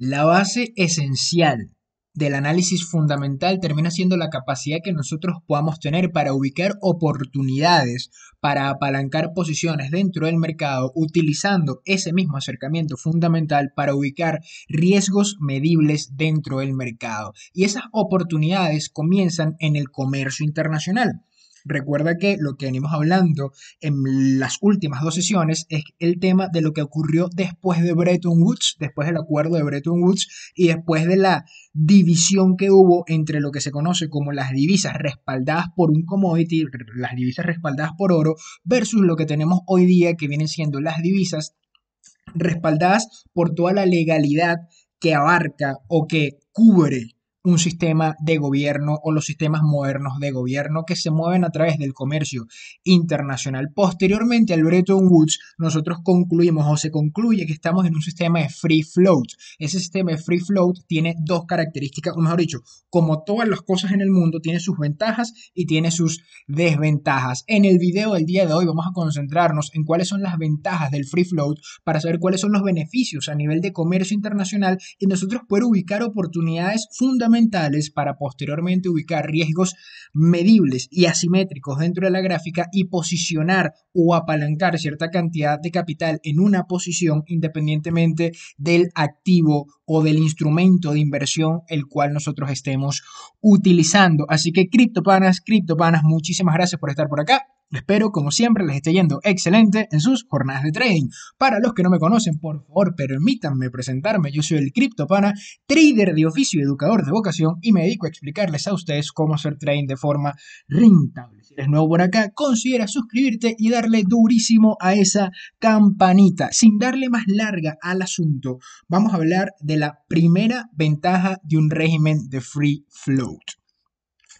La base esencial del análisis fundamental termina siendo la capacidad que nosotros podamos tener para ubicar oportunidades, para apalancar posiciones dentro del mercado, utilizando ese mismo acercamiento fundamental para ubicar riesgos medibles dentro del mercado. Y esas oportunidades comienzan en el comercio internacional. Recuerda que lo que venimos hablando en las últimas dos sesiones es el tema de lo que ocurrió después de Bretton Woods, después del acuerdo de Bretton Woods y después de la división que hubo entre lo que se conoce como las divisas respaldadas por un commodity, las divisas respaldadas por oro, versus lo que tenemos hoy día que vienen siendo las divisas respaldadas por toda la legalidad que abarca o que cubre un sistema de gobierno o los sistemas modernos de gobierno que se mueven a través del comercio internacional. Posteriormente al Bretton Woods, nosotros concluimos o se concluye que estamos en un sistema de free float. Ese sistema de free float tiene dos características, o mejor dicho, como todas las cosas en el mundo, tiene sus ventajas y tiene sus desventajas. En el video del día de hoy vamos a concentrarnos en cuáles son las ventajas del free float para saber cuáles son los beneficios a nivel de comercio internacional y nosotros poder ubicar oportunidades fundamentales para posteriormente ubicar riesgos medibles y asimétricos dentro de la gráfica y posicionar o apalancar cierta cantidad de capital en una posición independientemente del activo o del instrumento de inversión el cual nosotros estemos utilizando. Así que criptopanas, criptopanas, muchísimas gracias por estar por acá. Espero, como siempre, les esté yendo excelente en sus jornadas de trading. Para los que no me conocen, por favor, permítanme presentarme. Yo soy el Criptopana, trader de oficio y educador de vocación, y me dedico a explicarles a ustedes cómo hacer trading de forma rentable. Si eres nuevo por acá, considera suscribirte y darle durísimo a esa campanita. Sin darle más larga al asunto, vamos a hablar de la primera ventaja de un régimen de free float.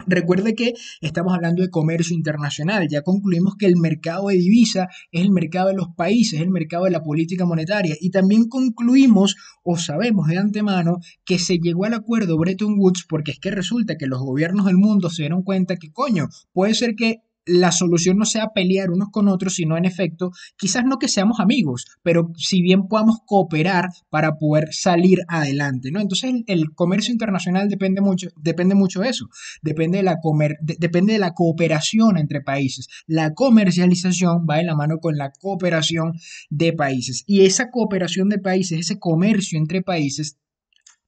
Recuerde que estamos hablando de comercio internacional, ya concluimos que el mercado de divisa es el mercado de los países, es el mercado de la política monetaria y también concluimos o sabemos de antemano que se llegó al acuerdo Bretton Woods porque es que resulta que los gobiernos del mundo se dieron cuenta que coño, puede ser que la solución no sea pelear unos con otros, sino en efecto, quizás no que seamos amigos, pero si bien podamos cooperar para poder salir adelante, ¿no? Entonces el, comercio internacional depende mucho, depende mucho de eso, depende de, la depende de la cooperación entre países. La comercialización va de la mano con la cooperación de países y esa cooperación de países, ese comercio entre países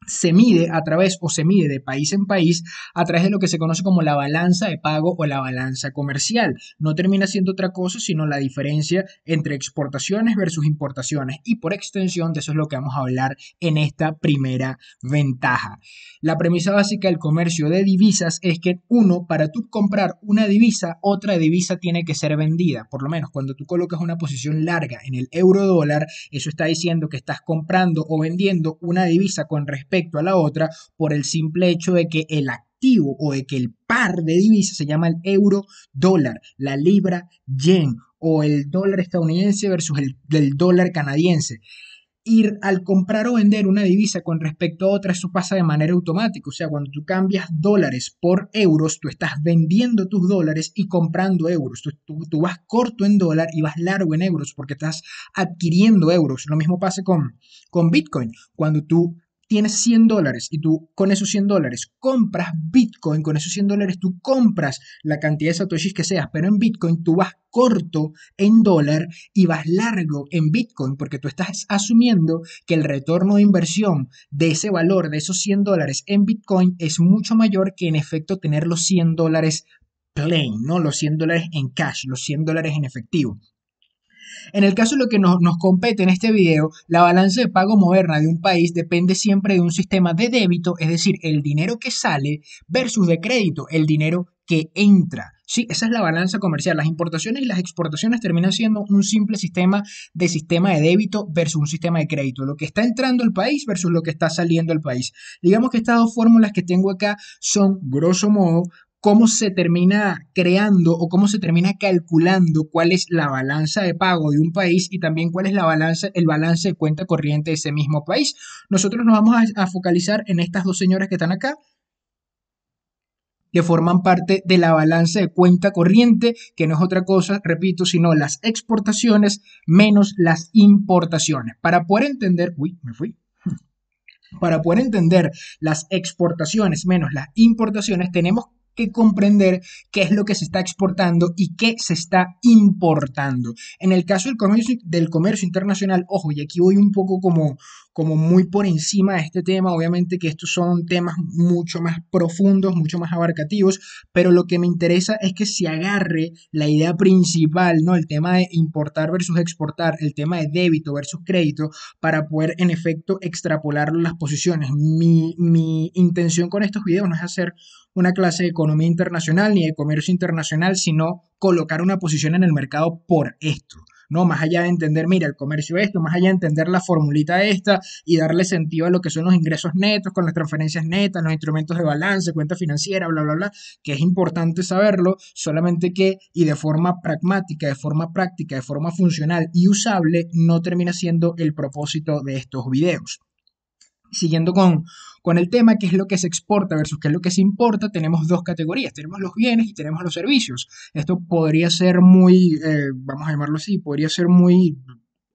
se mide a través o se mide de país en país a través de lo que se conoce como la balanza de pago o la balanza comercial. No termina siendo otra cosa sino la diferencia entre exportaciones versus importaciones y por extensión de eso es lo que vamos a hablar en esta primera ventaja. La premisa básica del comercio de divisas es que uno, para tú comprar una divisa, otra divisa tiene que ser vendida. Por lo menos cuando tú colocas una posición larga en el euro dólar, eso está diciendo que estás comprando o vendiendo una divisa con respecto respecto a la otra por el simple hecho de que el activo o de que el par de divisas se llama el euro dólar, la libra yen o el dólar estadounidense versus el, dólar canadiense ir al comprar o vender una divisa con respecto a otra, eso pasa de manera automática. O sea, cuando tú cambias dólares por euros, tú estás vendiendo tus dólares y comprando euros. Tú, tú, vas corto en dólar y vas largo en euros porque estás adquiriendo euros. Lo mismo pasa con, con Bitcoin. Cuando tú tienes 100 dólares y tú con esos 100 dólares compras Bitcoin, con esos 100 dólares tú compras la cantidad de satoshis que seas, pero en Bitcoin tú vas corto en dólar y vas largo en Bitcoin porque tú estás asumiendo que el retorno de inversión de ese valor, de esos 100 dólares en Bitcoin es mucho mayor que en efecto tener los 100 dólares plain, ¿no? Los 100 dólares en cash, los 100 dólares en efectivo. En el caso de lo que nos, nos compete en este video, la balanza de pago moderna de un país depende siempre de un sistema de débito, es decir, el dinero que sale versus de crédito, el dinero que entra. Sí, esa es la balanza comercial. Las importaciones y las exportaciones terminan siendo un simple sistema de sistema de débito versus un sistema de crédito. Lo que está entrando al país versus lo que está saliendo al país. Digamos que estas dos fórmulas que tengo acá son, grosso modo, cómo se termina creando o cómo se termina calculando cuál es la balanza de pago de un país y también cuál es la balanza, el balance de cuenta corriente de ese mismo país. Nosotros nos vamos a, focalizar en estas dos señoras que están acá, que forman parte de la balanza de cuenta corriente, que no es otra cosa, repito, sino las exportaciones menos las importaciones. Para poder entender, uy, me fui. Para poder entender las exportaciones menos las importaciones, tenemos comprender qué es lo que se está exportando y qué se está importando. En el caso del comercio, del comercio internacional, ojo, y aquí voy un poco como, como muy por encima de este tema, obviamente que estos son temas mucho más profundos, mucho más abarcativos, pero lo que me interesa es que se agarre la idea principal, ¿no? El tema de importar versus exportar, el tema de débito versus crédito, para poder en efecto extrapolar las posiciones. Mi, mi intención con estos videos no es hacer una clase de economía internacional ni de comercio internacional, sino colocar una posición en el mercado por esto. ¿no? Más allá de entender, mira, el comercio esto, más allá de entender la formulita esta y darle sentido a lo que son los ingresos netos con las transferencias netas, los instrumentos de balance, cuenta financiera, bla, bla, bla, que es importante saberlo, solamente que y de forma pragmática, de forma práctica, de forma funcional y usable, no termina siendo el propósito de estos videos. Siguiendo con con el tema qué es lo que se exporta versus qué es lo que se importa, tenemos dos categorías, tenemos los bienes y tenemos los servicios. Esto podría ser muy, eh, vamos a llamarlo así, podría ser muy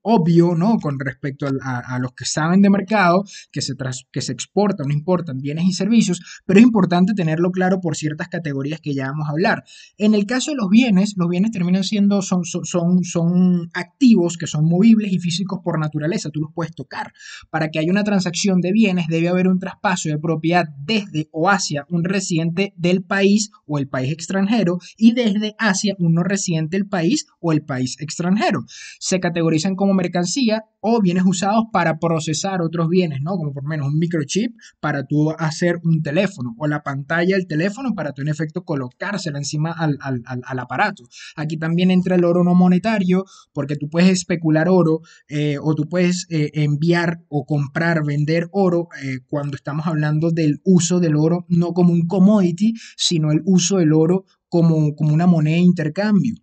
obvio, ¿no? Con respecto a, los que saben de mercado, que se, tras, que se exportan o importan bienes y servicios, pero es importante tenerlo claro por ciertas categorías que ya vamos a hablar. En el caso de los bienes, los bienes terminan siendo, son, son, son activos que son movibles y físicos por naturaleza, tú los puedes tocar. Para que haya una transacción de bienes debe haber un traspaso de propiedad desde o hacia un residente del país o el país extranjero y desde hacia uno residente del país o el país extranjero. Se categorizan como mercancía o bienes usados para procesar otros bienes, ¿no? Como por menos un microchip para tú hacer un teléfono o la pantalla del teléfono para tú en efecto colocársela encima al, al, aparato. Aquí también entra el oro no monetario porque tú puedes especular oro eh, o tú puedes eh, enviar o comprar, vender oro eh, cuando estamos hablando del uso del oro no como un commodity, sino el uso del oro como, como una moneda de intercambio.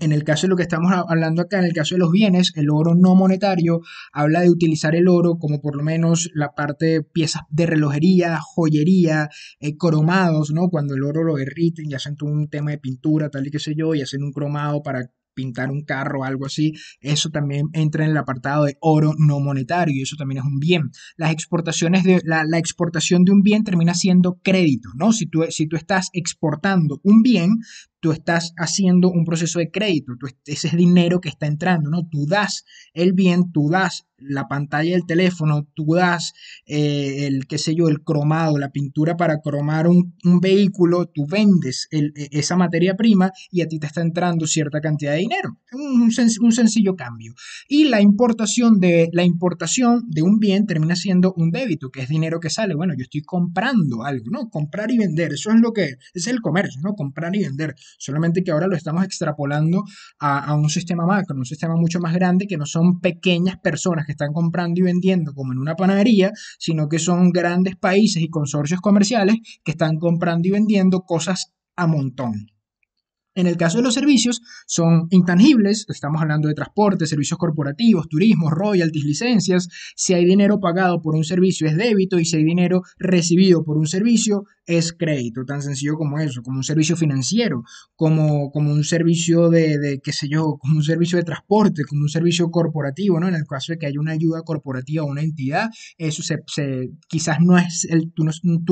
En el caso de lo que estamos hablando acá, en el caso de los bienes, el oro no monetario habla de utilizar el oro como por lo menos la parte de piezas de relojería, joyería, eh, cromados, ¿no? Cuando el oro lo derriten y hacen todo un tema de pintura, tal y qué sé yo, y hacen un cromado para pintar un carro o algo así, eso también entra en el apartado de oro no monetario y eso también es un bien. Las exportaciones de la, exportación de un bien termina siendo crédito, ¿no? Si tú, si tú estás exportando un bien, tú estás haciendo un proceso de crédito, tú, ese es dinero que está entrando, ¿no? Tú das el bien, tú das la pantalla del teléfono, tú das eh, el, qué sé yo, el cromado, la pintura para cromar un, vehículo, tú vendes e, esa materia prima y a ti te está entrando cierta cantidad de dinero. Un, un, sencillo cambio. Y la importación, de, la importación de un bien termina siendo un débito, que es dinero que sale. Bueno, yo estoy comprando algo, ¿no? Comprar y vender, eso es lo que es el comercio, ¿no? Comprar y vender. Solamente que ahora lo estamos extrapolando a, un sistema macro, un sistema mucho más grande que no son pequeñas personas que están comprando y vendiendo como en una panadería, sino que son grandes países y consorcios comerciales que están comprando y vendiendo cosas a montón. En el caso de los servicios, son intangibles, estamos hablando de transporte, servicios corporativos, turismo, royalties, licencias. Si hay dinero pagado por un servicio es débito y si hay dinero recibido por un servicio es crédito, tan sencillo como eso, como un servicio financiero, como, como un servicio de, qué sé yo, como un servicio de transporte, como un servicio corporativo, ¿no? En el caso de que haya una ayuda corporativa o una entidad, eso se, quizás no es, el, tú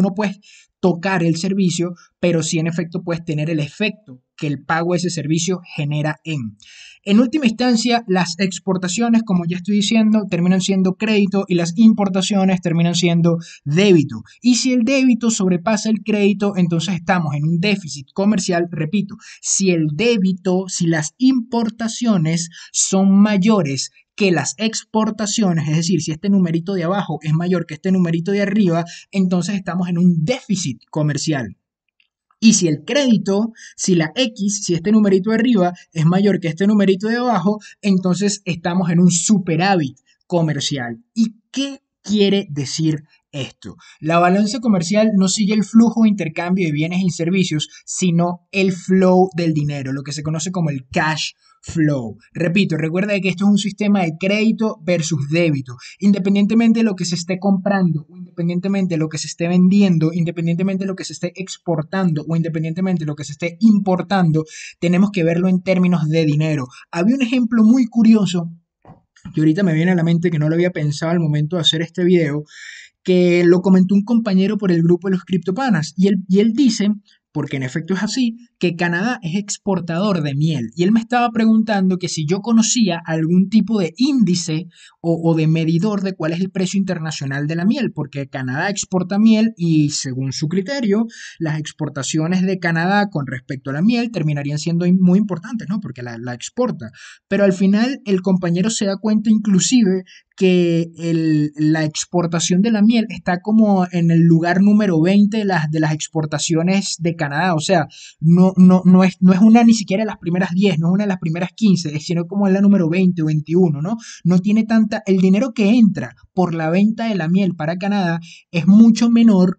no puedes tocar el servicio, pero si en efecto puedes tener el efecto que el pago de ese servicio genera en. En última instancia, las exportaciones, como ya estoy diciendo, terminan siendo crédito y las importaciones terminan siendo débito. Y si el débito sobrepasa el crédito, entonces estamos en un déficit comercial, repito, si el débito, si las importaciones son mayores que las exportaciones, es decir, si este numerito de abajo es mayor que este numerito de arriba, entonces estamos en un déficit comercial. Y si el crédito, si la X, si este numerito de arriba es mayor que este numerito de abajo, entonces estamos en un superávit comercial. ¿Y qué quiere decir esto? La balanza comercial no sigue el flujo de intercambio de bienes y servicios, sino el flow del dinero, lo que se conoce como el cash flow. Repito, recuerda que esto es un sistema de crédito versus débito. Independientemente de lo que se esté comprando, independientemente de lo que se esté vendiendo, independientemente de lo que se esté exportando, o independientemente de lo que se esté importando, tenemos que verlo en términos de dinero. Había un ejemplo muy curioso que ahorita me viene a la mente que no lo había pensado al momento de hacer este video, que lo comentó un compañero por el grupo de los criptopanas. Y él, y él dice, porque en efecto es así, que Canadá es exportador de miel. Y él me estaba preguntando que si yo conocía algún tipo de índice o, de medidor de cuál es el precio internacional de la miel, porque Canadá exporta miel y según su criterio, las exportaciones de Canadá con respecto a la miel terminarían siendo muy importantes, ¿no? Porque la, la exporta. Pero al final el compañero se da cuenta inclusive que el, la exportación de la miel está como en el lugar número 20 de las, de las exportaciones de Canadá. O sea, no, no, no, es, no es una ni siquiera de las primeras 10, no es una de las primeras 15, sino como es la número 20 o 21, ¿no? No tiene tanta... El dinero que entra por la venta de la miel para Canadá es mucho menor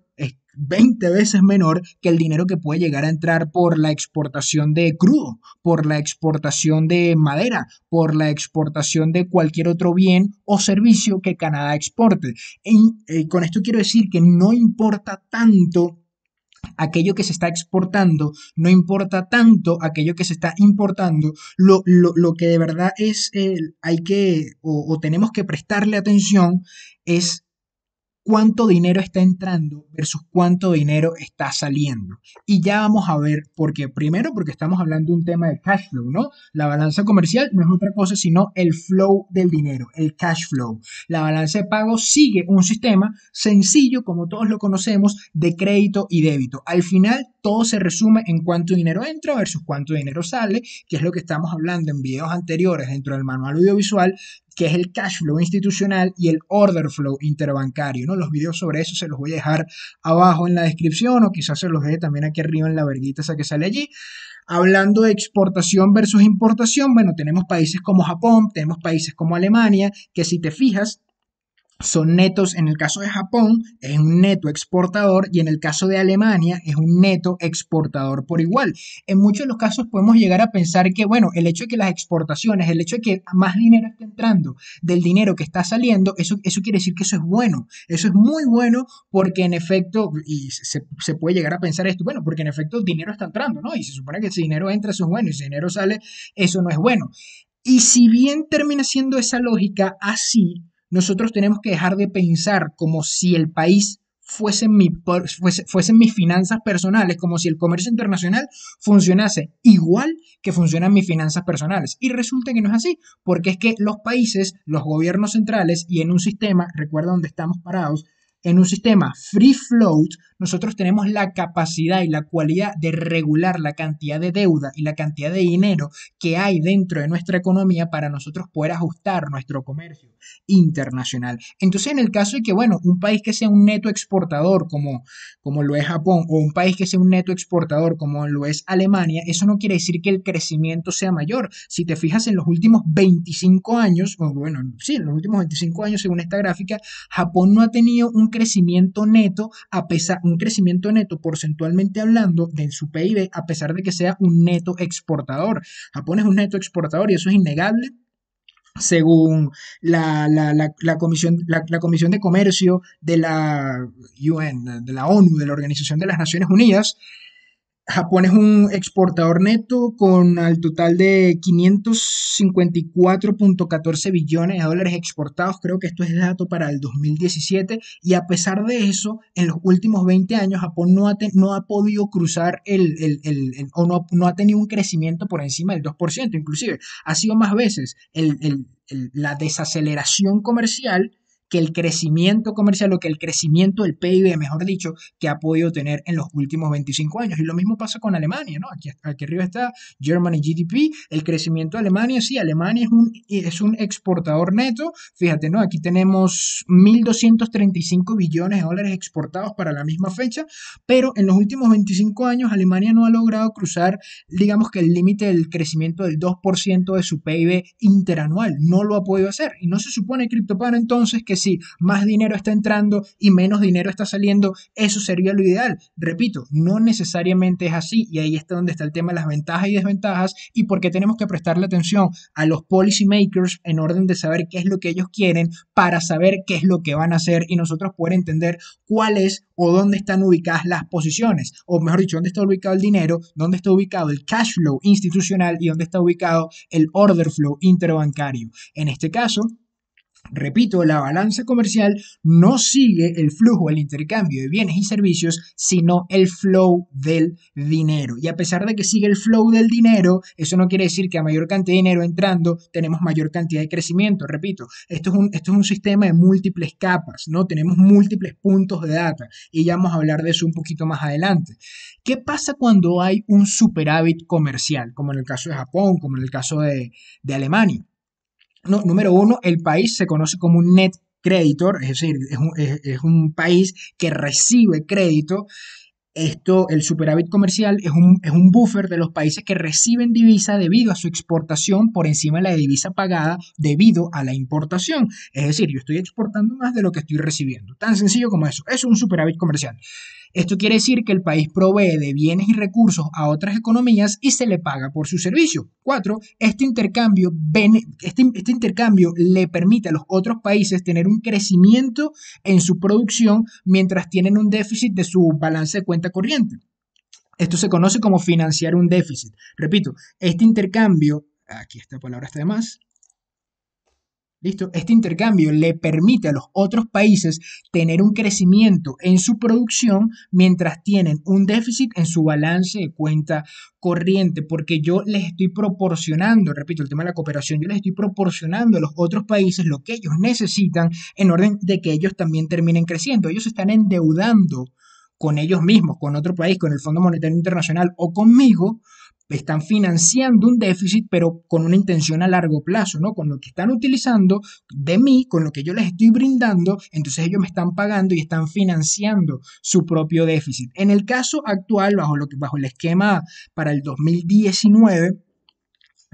20 veces menor que el dinero que puede llegar a entrar por la exportación de crudo, por la exportación de madera, por la exportación de cualquier otro bien o servicio que Canadá exporte. Eh, con esto quiero decir que no importa tanto aquello que se está exportando, no importa tanto aquello que se está importando, lo, que de verdad es, eh, hay que, o tenemos que prestarle atención es cuánto dinero está entrando versus cuánto dinero está saliendo. Y ya vamos a ver por qué. Primero, porque estamos hablando de un tema de cash flow, ¿no? La balanza comercial no es otra cosa sino el flow del dinero, el cash flow. La balanza de pago sigue un sistema sencillo, como todos lo conocemos, de crédito y débito. Al final, todo se resume en cuánto dinero entra versus cuánto dinero sale, que es lo que estamos hablando en videos anteriores dentro del manual audiovisual, que es el cash flow institucional y el order flow interbancario. ¿no? Los videos sobre eso se los voy a dejar abajo en la descripción o quizás se los deje también aquí arriba en la verguita esa que sale allí. Hablando de exportación versus importación, bueno, tenemos países como Japón, tenemos países como Alemania, que si te fijas, son netos en el caso de Japón, es un neto exportador y en el caso de Alemania es un neto exportador por igual. En muchos de los casos podemos llegar a pensar que, bueno, el hecho de que las exportaciones, el hecho de que más dinero está entrando del dinero que está saliendo, eso, eso quiere decir que eso es bueno, eso es muy bueno porque en efecto, y se, puede llegar a pensar esto, bueno, porque en efecto dinero está entrando, ¿no? Y se supone que si dinero entra, eso es bueno, y si dinero sale, eso no es bueno. Y si bien termina siendo esa lógica así, nosotros tenemos que dejar de pensar como si el país fuesen, mi, fuese, fuesen mis finanzas personales, como si el comercio internacional funcionase igual que funcionan mis finanzas personales. Y resulta que no es así, porque es que los países, los gobiernos centrales y en un sistema, recuerda donde estamos parados, en un sistema free float, nosotros tenemos la capacidad y la cualidad de regular la cantidad de deuda y la cantidad de dinero que hay dentro de nuestra economía para nosotros poder ajustar nuestro comercio internacional. Entonces, en el caso de que, bueno, un país que sea un neto exportador como, como lo es Japón o un país que sea un neto exportador como lo es Alemania, eso no quiere decir que el crecimiento sea mayor. Si te fijas en los últimos 25 años, o bueno, sí, en los últimos 25 años, según esta gráfica, Japón no ha tenido un crecimiento neto a pesar, un crecimiento neto porcentualmente hablando de su PIB, a pesar de que sea un neto exportador. Japón es un neto exportador y eso es innegable según la, comisión, la, Comisión de Comercio de la UN, de la ONU, de la Organización de las Naciones Unidas, Japón es un exportador neto con al total de 554.14 billones de dólares exportados. Creo que esto es dato para el 2017. Y a pesar de eso, en los últimos 20 años Japón no ha, podido cruzar el, o no, no, ha tenido un crecimiento por encima del 2%. Inclusive ha sido más veces la desaceleración comercial que el crecimiento comercial o que el crecimiento del PIB, mejor dicho, que ha podido tener en los últimos 25 años. Y lo mismo pasa con Alemania, ¿no? Aquí, aquí arriba está Germany GDP, el crecimiento de Alemania, sí, Alemania es un, es un exportador neto, fíjate, ¿no? Aquí tenemos 1.235 billones de dólares exportados para la misma fecha, pero en los últimos 25 años Alemania no ha logrado cruzar, digamos que el límite del crecimiento del 2% de su PIB interanual, no lo ha podido hacer. Y no se supone, CryptoPano, entonces que si más dinero está entrando y menos dinero está saliendo, eso sería lo ideal. Repito, no necesariamente es así y ahí está donde está el tema de las ventajas y desventajas y por qué tenemos que prestarle atención a los policy makers en orden de saber qué es lo que ellos quieren para saber qué es lo que van a hacer y nosotros poder entender cuál es o dónde están ubicadas las posiciones, o mejor dicho, dónde está ubicado el dinero, dónde está ubicado el cash flow institucional y dónde está ubicado el order flow interbancario. En este caso, Repito, la balanza comercial no sigue el flujo, el intercambio de bienes y servicios, sino el flow del dinero. Y a pesar de que sigue el flow del dinero, eso no quiere decir que a mayor cantidad de dinero entrando tenemos mayor cantidad de crecimiento. Repito, esto es un, esto es un sistema de múltiples capas, ¿no? Tenemos múltiples puntos de data y ya vamos a hablar de eso un poquito más adelante. ¿Qué pasa cuando hay un superávit comercial, como en el caso de Japón, como en el caso de Alemania? número uno, el país se conoce como un net creditor, es decir, es un, país que recibe crédito. Esto, el superávit comercial es un, es un buffer de los países que reciben divisa debido a su exportación por encima de la divisa pagada debido a la importación. Es decir, yo estoy exportando más de lo que estoy recibiendo. Tan sencillo como eso. Es un superávit comercial. Esto quiere decir que el país provee de bienes y recursos a otras economías y se le paga por su servicio. Cuatro, Este intercambio, este, este intercambio le permite a los otros países tener un crecimiento en su producción mientras tienen un déficit de su balance de cuenta corriente. Esto se conoce como financiar un déficit. Repito, este intercambio, aquí esta palabra está de más, ¿Listo? Este intercambio le permite a los otros países tener un crecimiento en su producción mientras tienen un déficit en su balance de cuenta corriente, porque yo les estoy proporcionando, repito, el tema de la cooperación, yo les estoy proporcionando a los otros países lo que ellos necesitan en orden de que ellos también terminen creciendo. Ellos están endeudando con ellos mismos, con otro país, con el Fondo Monetario Internacional o conmigo están financiando un déficit, pero con una intención a largo plazo, ¿no? Con lo que están utilizando de mí, con lo que yo les estoy brindando, entonces ellos me están pagando y están financiando su propio déficit. En el caso actual, bajo, lo que, bajo el esquema para el 2019,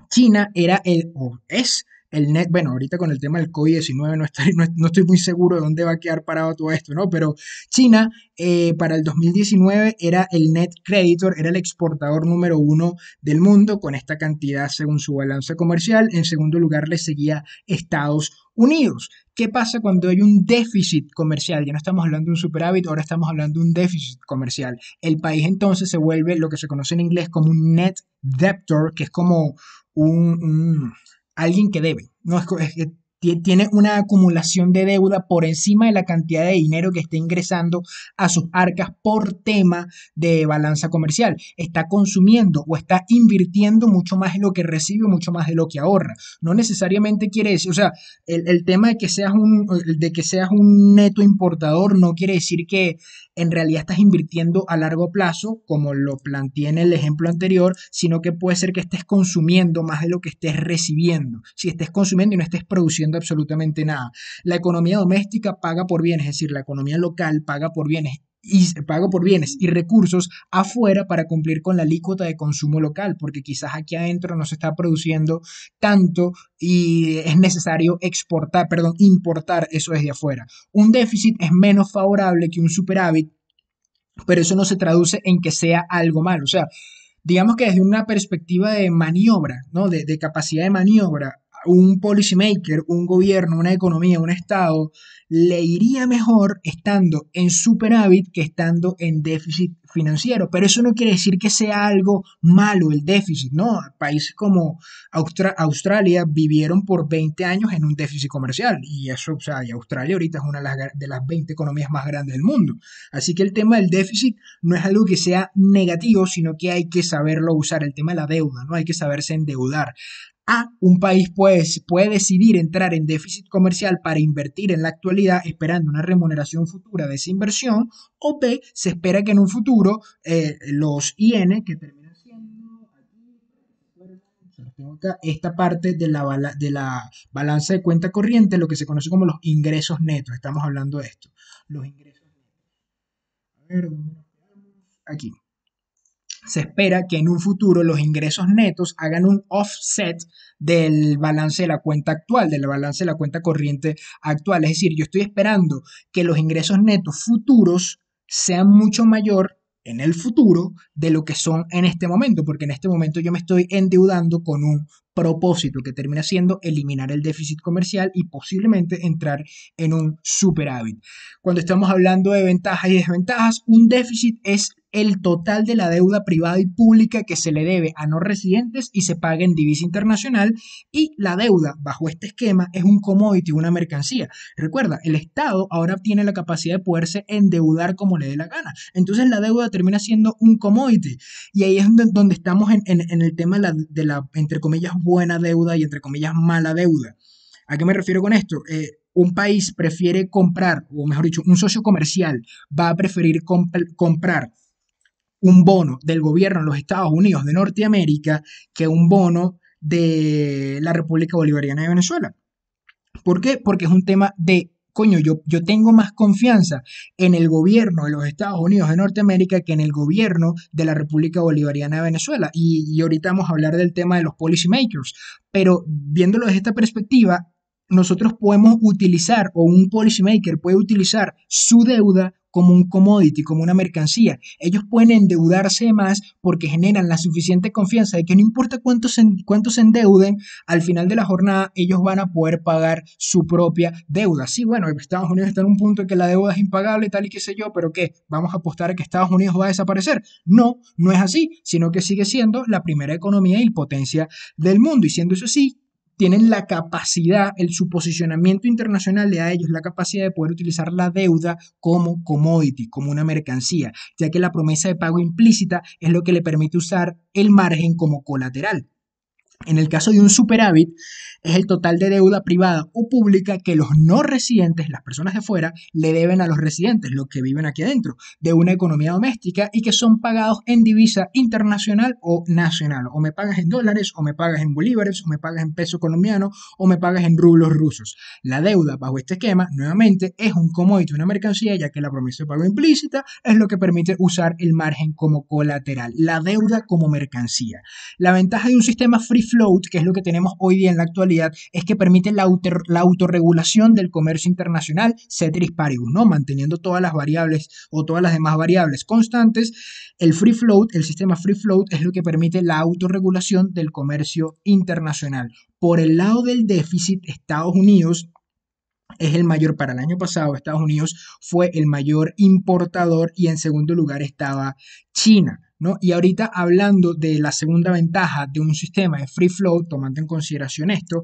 China era el, o es el net bueno, ahorita con el tema del COVID-19 no estoy, no, estoy muy seguro de dónde va a quedar parado todo esto, ¿no? Pero China eh, para el 2019 era el net creditor, era el exportador número uno del mundo con esta cantidad según su balance comercial. En segundo lugar le seguía Estados Unidos. ¿Qué pasa cuando hay un déficit comercial? Ya no estamos hablando de un superávit, ahora estamos hablando de un déficit comercial. El país entonces se vuelve lo que se conoce en inglés como un net debtor, que es como un alguien que debe. No tiene una acumulación de deuda por encima de la cantidad de dinero que está ingresando a sus arcas por tema de balanza comercial. Está consumiendo o está invirtiendo mucho más de lo que recibe, mucho más de lo que ahorra. No necesariamente quiere decir, o sea, el, tema de que, seas un, de que seas un neto importador no quiere decir que en realidad estás invirtiendo a largo plazo, como lo planteé en el ejemplo anterior, sino que puede ser que estés consumiendo más de lo que estés recibiendo. Si estés consumiendo y no estés produciendo absolutamente nada. La economía doméstica paga por bienes, es decir, la economía local paga por bienes y pago por bienes y recursos afuera para cumplir con la alícuota de consumo local, porque quizás aquí adentro no se está produciendo tanto y es necesario exportar, perdón, importar eso desde afuera. Un déficit es menos favorable que un superávit, pero eso no se traduce en que sea algo malo, o sea, digamos que desde una perspectiva de maniobra, ¿no? de capacidad de maniobra, un policymaker, un gobierno, una economía, un Estado, le iría mejor estando en superávit que estando en déficit financiero. Pero eso no quiere decir que sea algo malo el déficit, ¿no? Países como Australia vivieron por 20 años en un déficit comercial y eso, o sea, y Australia ahorita es una de las 20 economías más grandes del mundo. Así que el tema del déficit no es algo que sea negativo, sino que hay que saberlo usar. El tema de la deuda, ¿no? Hay que saberse endeudar. A, un país puede, puede decidir entrar en déficit comercial para invertir en la actualidad esperando una remuneración futura de esa inversión, o B, se espera que en un futuro eh, los IN, que terminan siendo esta parte de la, de la balanza de cuenta corriente, lo que se conoce como los ingresos netos, estamos hablando de esto, los ingresos netos. A ver, aquí se espera que en un futuro los ingresos netos hagan un offset del balance de la cuenta actual, del balance de la cuenta corriente actual. Es decir, yo estoy esperando que los ingresos netos futuros sean mucho mayor en el futuro de lo que son en este momento, porque en este momento yo me estoy endeudando con un propósito que termina siendo eliminar el déficit comercial y posiblemente entrar en un superávit. Cuando estamos hablando de ventajas y desventajas, un déficit es el total de la deuda privada y pública que se le debe a no residentes y se paga en divisa internacional y la deuda bajo este esquema es un commodity, una mercancía. Recuerda, el Estado ahora tiene la capacidad de poderse endeudar como le dé la gana. Entonces la deuda termina siendo un commodity y ahí es donde estamos en, el tema de la, entre comillas, buena deuda y entre comillas, mala deuda. ¿A qué me refiero con esto? Eh, un país prefiere comprar, o mejor dicho, un socio comercial va a preferir comprar un bono del gobierno de los Estados Unidos de Norteamérica que un bono de la República Bolivariana de Venezuela. ¿Por qué? Porque es un tema de, coño, yo, yo tengo más confianza en el gobierno de los Estados Unidos de Norteamérica que en el gobierno de la República Bolivariana de Venezuela. Y, y ahorita vamos a hablar del tema de los policymakers. Pero viéndolo desde esta perspectiva, nosotros podemos utilizar o un policymaker puede utilizar su deuda como un commodity, como una mercancía. Ellos pueden endeudarse más porque generan la suficiente confianza de que no importa cuántos se, endeuden, al final de la jornada ellos van a poder pagar su propia deuda. Sí, bueno, Estados Unidos está en un punto en que la deuda es impagable, tal y qué sé yo, pero ¿qué? ¿Vamos a apostar a que Estados Unidos va a desaparecer? No, no es así, sino que sigue siendo la primera economía y potencia del mundo. Y siendo eso así, tienen la capacidad, el, su posicionamiento internacional le da a ellos la capacidad de poder utilizar la deuda como commodity, como una mercancía, ya que la promesa de pago implícita es lo que le permite usar el margen como colateral. En el caso de un superávit, es el total de deuda privada o pública que los no residentes, las personas de fuera, le deben a los residentes, los que viven aquí adentro, de una economía doméstica y que son pagados en divisa internacional o nacional. O me pagas en dólares, o me pagas en bolívares, o me pagas en peso colombiano, o me pagas en rublos rusos. La deuda bajo este esquema, nuevamente, es un commodity, una mercancía, ya que la promesa de pago implícita es lo que permite usar el margen como colateral. La deuda como mercancía. La ventaja de un sistema free float, que es lo que tenemos hoy día en la actualidad, es que permite la, la autorregulación del comercio internacional, ceteris paribus, ¿no? Manteniendo todas las variables o todas las demás variables constantes. El free float, el sistema free float, es lo que permite la autorregulación del comercio internacional. Por el lado del déficit, Estados Unidos es el mayor para el año pasado. Estados Unidos fue el mayor importador y en segundo lugar estaba China. Y ahorita hablando de la segunda ventaja de un sistema de free flow, tomando en consideración esto,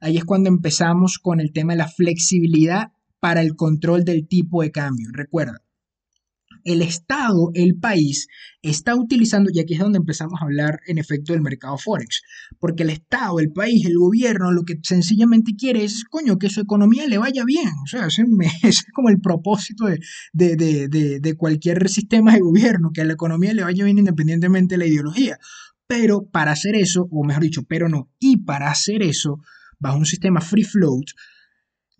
ahí es cuando empezamos con el tema de la flexibilidad para el control del tipo de cambio. Recuerda, el Estado, el país, está utilizando, y aquí es donde empezamos a hablar en efecto del mercado Forex, porque el Estado, el país, el gobierno, lo que sencillamente quiere es, coño, que su economía le vaya bien. O sea, ese, es como el propósito de, de cualquier sistema de gobierno, que a la economía le vaya bien independientemente de la ideología. Pero para hacer eso, o mejor dicho, pero no, y para hacer eso, bajo un sistema free float,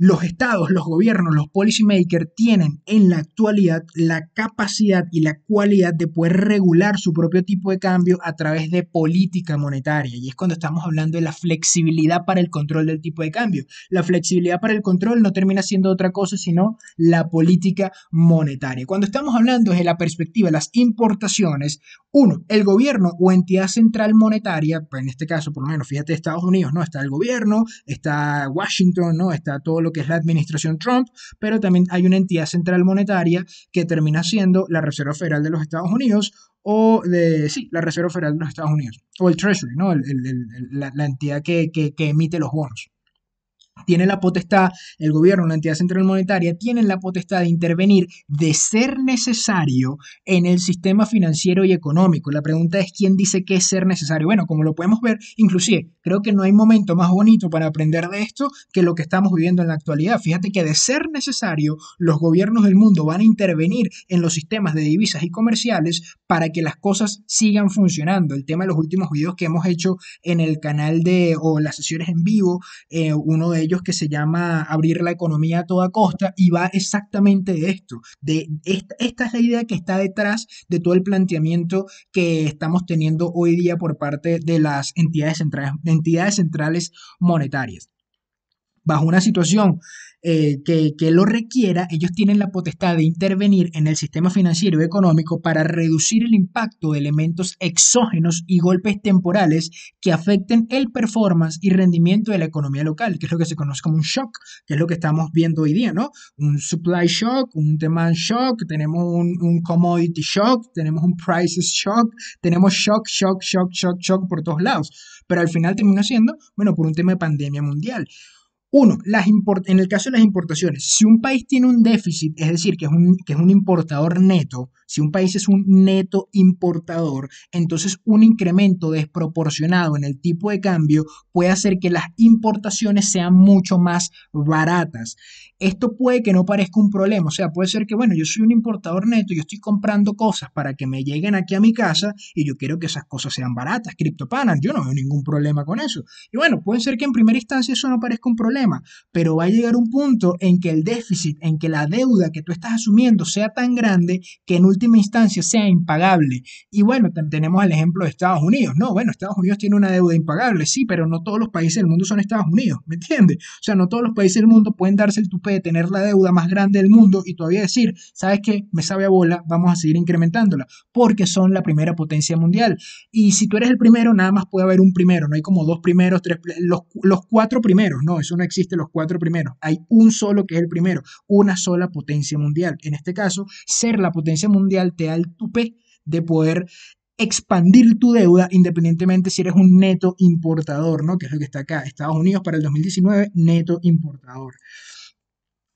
los estados, los gobiernos, los policymakers tienen en la actualidad la capacidad y la cualidad de poder regular su propio tipo de cambio a través de política monetaria. Y es cuando estamos hablando de la flexibilidad para el control del tipo de cambio. La flexibilidad para el control no termina siendo otra cosa sino la política monetaria. Cuando estamos hablando desde la perspectiva de las importaciones, uno, el gobierno o entidad central monetaria, pues en este caso por lo menos, fíjate Estados Unidos, ¿no? Está el gobierno, está Washington, ¿no? Está todo lo que es la administración Trump, pero también hay una entidad central monetaria que termina siendo la Reserva Federal de los Estados Unidos o sí, la Reserva Federal de los Estados Unidos, o el Treasury, ¿no? la, entidad que emite los bonos tiene la potestad, el gobierno, una entidad central monetaria, tiene la potestad de intervenir de ser necesario en el sistema financiero y económico. La pregunta es quién dice que es ser necesario. Bueno, como lo podemos ver, inclusive creo que no hay momento más bonito para aprender de esto que lo que estamos viviendo en la actualidad. Fíjate que de ser necesario, los gobiernos del mundo van a intervenir en los sistemas de divisas y comerciales para que las cosas sigan funcionando. El tema de los últimos videos que hemos hecho en el canal de o las sesiones en vivo, eh, uno de ellos que se llama Abrir la economía a toda costa y va exactamente de esto. De esta, es la idea que está detrás de todo el planteamiento que estamos teniendo hoy día por parte de las entidades centrales monetarias bajo una situación eh, que, que, lo requiera, ellos tienen la potestad de intervenir en el sistema financiero y económico para reducir el impacto de elementos exógenos y golpes temporales que afecten el performance y rendimiento de la economía local, que es lo que se conoce como un shock, que es lo que estamos viendo hoy día, ¿no? Un supply shock, un demand shock, tenemos un, commodity shock, tenemos un prices shock, tenemos shock, shock, shock, shock, shock por todos lados, pero al final termina siendo, bueno, por un tema de pandemia mundial. Uno, las en el caso de las importaciones, si un país tiene un déficit, es decir, que es un, que es un importador neto, si un país es un neto importador, entonces un incremento desproporcionado en el tipo de cambio puede hacer que las importaciones sean mucho más baratas. Esto puede que no parezca un problema, o sea, puede ser que, bueno, yo soy un importador neto, yo estoy comprando cosas para que me lleguen aquí a mi casa y yo quiero que esas cosas sean baratas, criptopanan, yo no veo ningún problema con eso. Y bueno, puede ser que en primera instancia eso no parezca un problema, pero va a llegar un punto en que el déficit, en que la deuda que tú estás asumiendo sea tan grande que en última instancia sea impagable. Y bueno, tenemos el ejemplo de Estados Unidos. No, bueno, Estados Unidos tiene una deuda impagable, sí, pero no todos los países del mundo son Estados Unidos, ¿me entiendes? O sea, no todos los países del mundo pueden darse el tupé de tener la deuda más grande del mundo y todavía decir, ¿sabes qué? Me sabe a bola, vamos a seguir incrementándola, porque son la primera potencia mundial. Y si tú eres el primero, nada más puede haber un primero, no hay como dos primeros, tres, los, los cuatro primeros, no, eso no existe, los cuatro primeros. Hay un solo que es el primero, una sola potencia mundial. En este caso, ser la potencia mundial te da de poder expandir tu deuda independientemente si eres un neto importador, ¿no? Que es lo que está acá. Estados Unidos para el 2019, neto importador.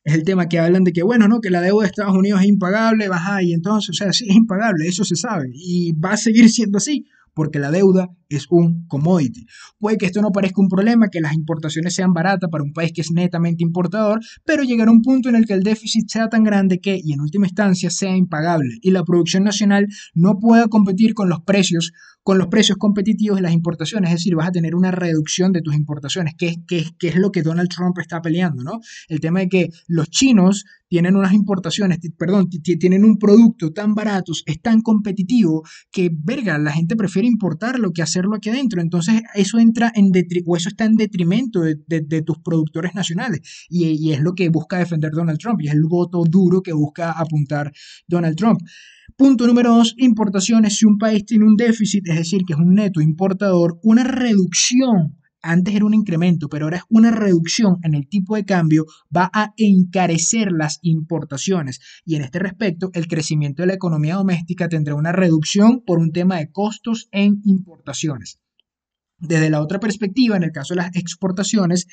Es el tema que hablan de que, bueno, ¿no? Que la deuda de Estados Unidos es impagable, baja, y entonces, o sea, sí, es impagable, eso se sabe. Y va a seguir siendo así, porque la deuda es un commodity. Puede que esto no parezca un problema, que las importaciones sean baratas para un país que es netamente importador, pero llegará un punto en el que el déficit sea tan grande que, y en última instancia, sea impagable y la producción nacional no pueda competir con los precios con los precios competitivos de las importaciones, es decir, vas a tener una reducción de tus importaciones, que, que, es lo que Donald Trump está peleando, ¿no? El tema de que los chinos tienen unas importaciones, perdón, tienen un producto tan barato, es tan competitivo, que, verga, la gente prefiere importar lo que hacer aquí adentro. Entonces eso entra en o eso está en detrimento de, tus productores nacionales y, y, es lo que busca defender Donald Trump y es el voto duro que busca apuntar Donald Trump. Punto número dos, importaciones. Si un país tiene un déficit, es decir, que es un neto importador, una reducción antes era un incremento, pero ahora es una reducción en el tipo de cambio, va a encarecer las importaciones. Y en este respecto, el crecimiento de la economía doméstica tendrá una reducción por un tema de costos en importaciones. Desde la otra perspectiva, en el caso de las exportaciones,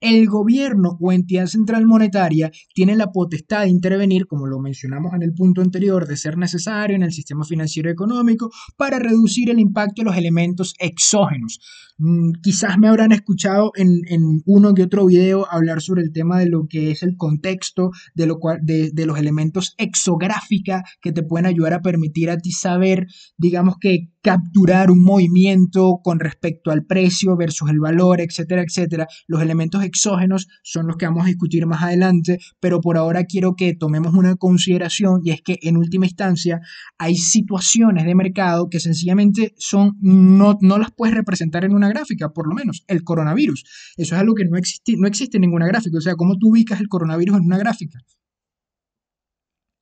el gobierno o entidad central monetaria tiene la potestad de intervenir, como lo mencionamos en el punto anterior, de ser necesario en el sistema financiero económico para reducir el impacto de los elementos exógenos. Mm, quizás me habrán escuchado en, uno que otro video hablar sobre el tema de lo que es el contexto de, lo cual, de los elementos exográfica que te pueden ayudar a permitir a ti saber, digamos que capturar un movimiento con respecto al precio versus el valor, etcétera, etcétera. Los elementos exógenos son los que vamos a discutir más adelante, pero por ahora quiero que tomemos una consideración y es que en última instancia hay situaciones de mercado que sencillamente son no, no las puedes representar en una gráfica, por lo menos el coronavirus. Eso es algo que no existe, no existe en ninguna gráfica, o sea, ¿cómo tú ubicas el coronavirus en una gráfica?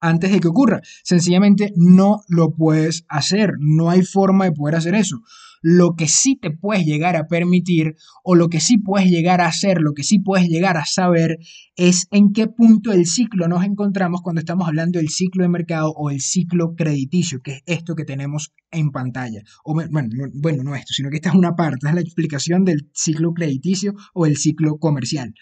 antes de que ocurra. Sencillamente no lo puedes hacer, no hay forma de poder hacer eso. Lo que sí te puedes llegar a permitir o lo que sí puedes llegar a hacer, lo que sí puedes llegar a saber es en qué punto del ciclo nos encontramos cuando estamos hablando del ciclo de mercado o el ciclo crediticio, que es esto que tenemos en pantalla. bueno, no, bueno, no esto, sino que esta es una parte, es la explicación del ciclo crediticio o el ciclo comercial.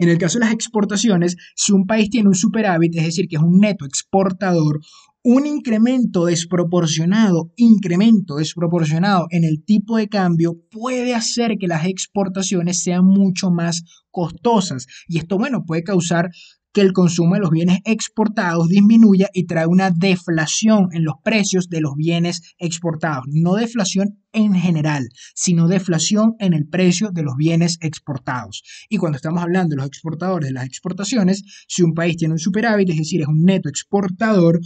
En el caso de las exportaciones, si un país tiene un superávit, es decir, que es un neto exportador, un incremento desproporcionado, incremento desproporcionado en el tipo de cambio puede hacer que las exportaciones sean mucho más costosas. Y esto, bueno, puede causar que el consumo de los bienes exportados disminuya y trae una deflación en los precios de los bienes exportados. No deflación en general, sino deflación en el precio de los bienes exportados. Y cuando estamos hablando de los exportadores, de las exportaciones, si un país tiene un superávit, es decir, es un neto exportador,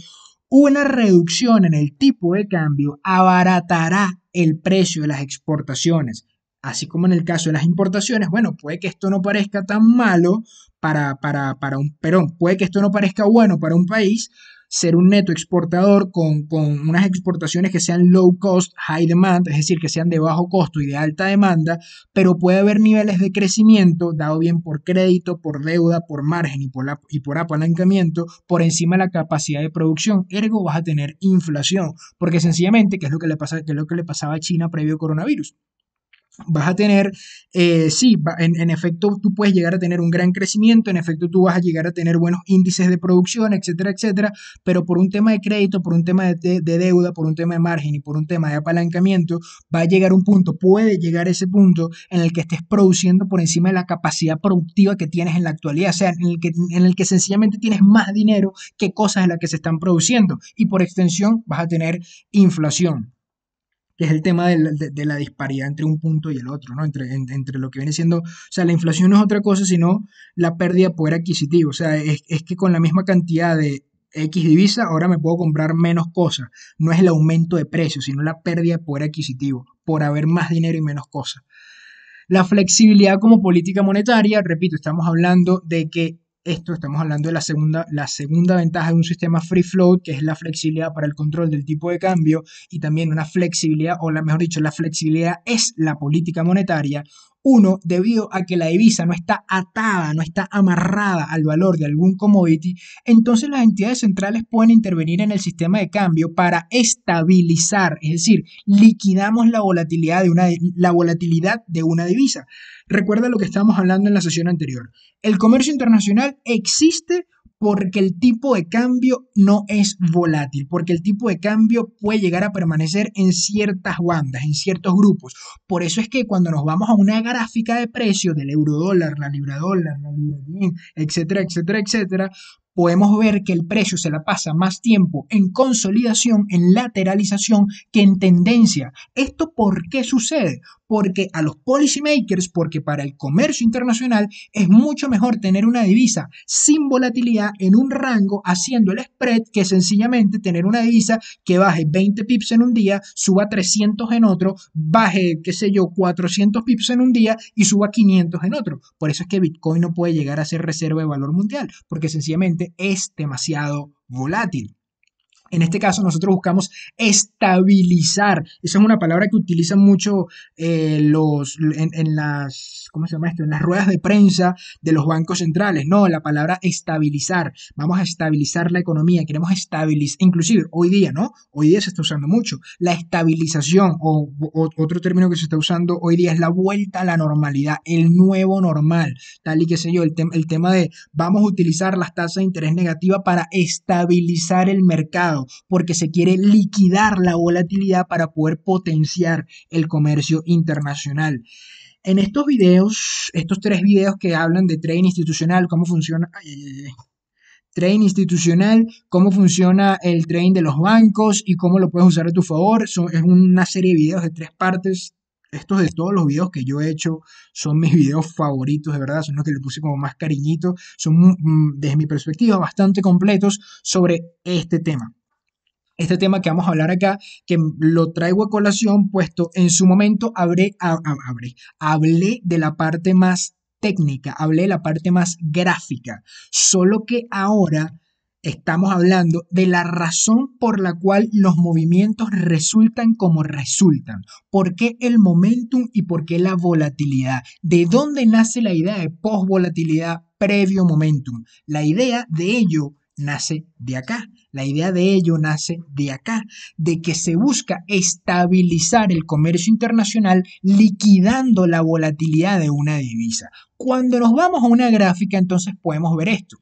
una reducción en el tipo de cambio abaratará el precio de las exportaciones Así como en el caso de las importaciones, bueno, puede que esto no parezca tan malo para, un perón, puede que esto no parezca bueno para un país, ser un neto exportador con, unas exportaciones que sean low cost, high demand, es decir, que sean de bajo costo y de alta demanda, pero puede haber niveles de crecimiento, dado bien por crédito, por deuda, por margen y por, y por apalancamiento, por encima de la capacidad de producción. Ergo, vas a tener inflación, porque sencillamente, qué es lo que le, pasa, es lo que le pasaba a China previo coronavirus? vas a tener, eh, sí, en, efecto tú puedes llegar a tener un gran crecimiento, en efecto tú vas a llegar a tener buenos índices de producción, etcétera, etcétera, pero por un tema de crédito, por un tema de, de deuda, por un tema de margen y por un tema de apalancamiento, va a llegar un punto, puede llegar ese punto en el que estés produciendo por encima de la capacidad productiva que tienes en la actualidad, o sea, en el que, en el que sencillamente tienes más dinero que cosas en las que se están produciendo y por extensión vas a tener inflación que es el tema de la, disparidad entre un punto y el otro, ¿no? Entre, entre lo que viene siendo, o sea, la inflación no es otra cosa sino la pérdida de poder adquisitivo, o sea, es, es que con la misma cantidad de X divisa ahora me puedo comprar menos cosas, no es el aumento de precios, sino la pérdida de poder adquisitivo por haber más dinero y menos cosas. La flexibilidad como política monetaria, repito, estamos hablando de que esto, estamos hablando de la segunda, la segunda ventaja de un sistema free float, que es la flexibilidad para el control del tipo de cambio y también una flexibilidad, o la, mejor dicho, la flexibilidad es la política monetaria uno, debido a que la divisa no está atada, no está amarrada al valor de algún commodity, entonces las entidades centrales pueden intervenir en el sistema de cambio para estabilizar, es decir, liquidamos la volatilidad de una, la volatilidad de una divisa. Recuerda lo que estábamos hablando en la sesión anterior. El comercio internacional existe porque el tipo de cambio no es volátil, porque el tipo de cambio puede llegar a permanecer en ciertas bandas, en ciertos grupos. Por eso es que cuando nos vamos a una gráfica de precio del euro dólar, la libra dólar, la libra etcétera, etcétera, etcétera, podemos ver que el precio se la pasa más tiempo en consolidación, en lateralización que en tendencia. ¿Esto por qué sucede? porque a los policymakers, porque para el comercio internacional es mucho mejor tener una divisa sin volatilidad en un rango haciendo el spread que sencillamente tener una divisa que baje 20 pips en un día, suba 300 en otro, baje, qué sé yo, 400 pips en un día y suba 500 en otro. Por eso es que Bitcoin no puede llegar a ser reserva de valor mundial, porque sencillamente es demasiado volátil. En este caso nosotros buscamos estabilizar. Esa es una palabra que utilizan mucho eh, los, en, las, ¿cómo se llama esto? En las ruedas de prensa de los bancos centrales. No, la palabra estabilizar. Vamos a estabilizar la economía. Queremos estabilizar, inclusive hoy día, ¿no? Hoy día se está usando mucho. La estabilización o, otro término que se está usando hoy día es la vuelta a la normalidad, el nuevo normal. Tal y que sé yo, el, el tema de vamos a utilizar las tasas de interés negativa para estabilizar el mercado porque se quiere liquidar la volatilidad para poder potenciar el comercio internacional. En estos videos, estos tres videos que hablan de trading institucional, cómo funciona... Eh, trading institucional, cómo funciona el trading de los bancos y cómo lo puedes usar a tu favor. es una serie de videos de tres partes. Estos de todos los videos que yo he hecho son mis videos favoritos, de verdad, son los que le puse como más cariñito, son mm, desde mi perspectiva bastante completos sobre este tema este tema que vamos a hablar acá, que lo traigo a colación, puesto en su momento hablé de la parte más técnica, hablé de la parte más gráfica, solo que ahora estamos hablando de la razón por la cual los movimientos resultan como resultan, por qué el momentum y por qué la volatilidad, de dónde nace la idea de post-volatilidad previo momentum. La idea de ello nace de acá. La idea de ello nace de acá, de que se busca estabilizar el comercio internacional liquidando la volatilidad de una divisa. Cuando nos vamos a una gráfica, entonces podemos ver esto.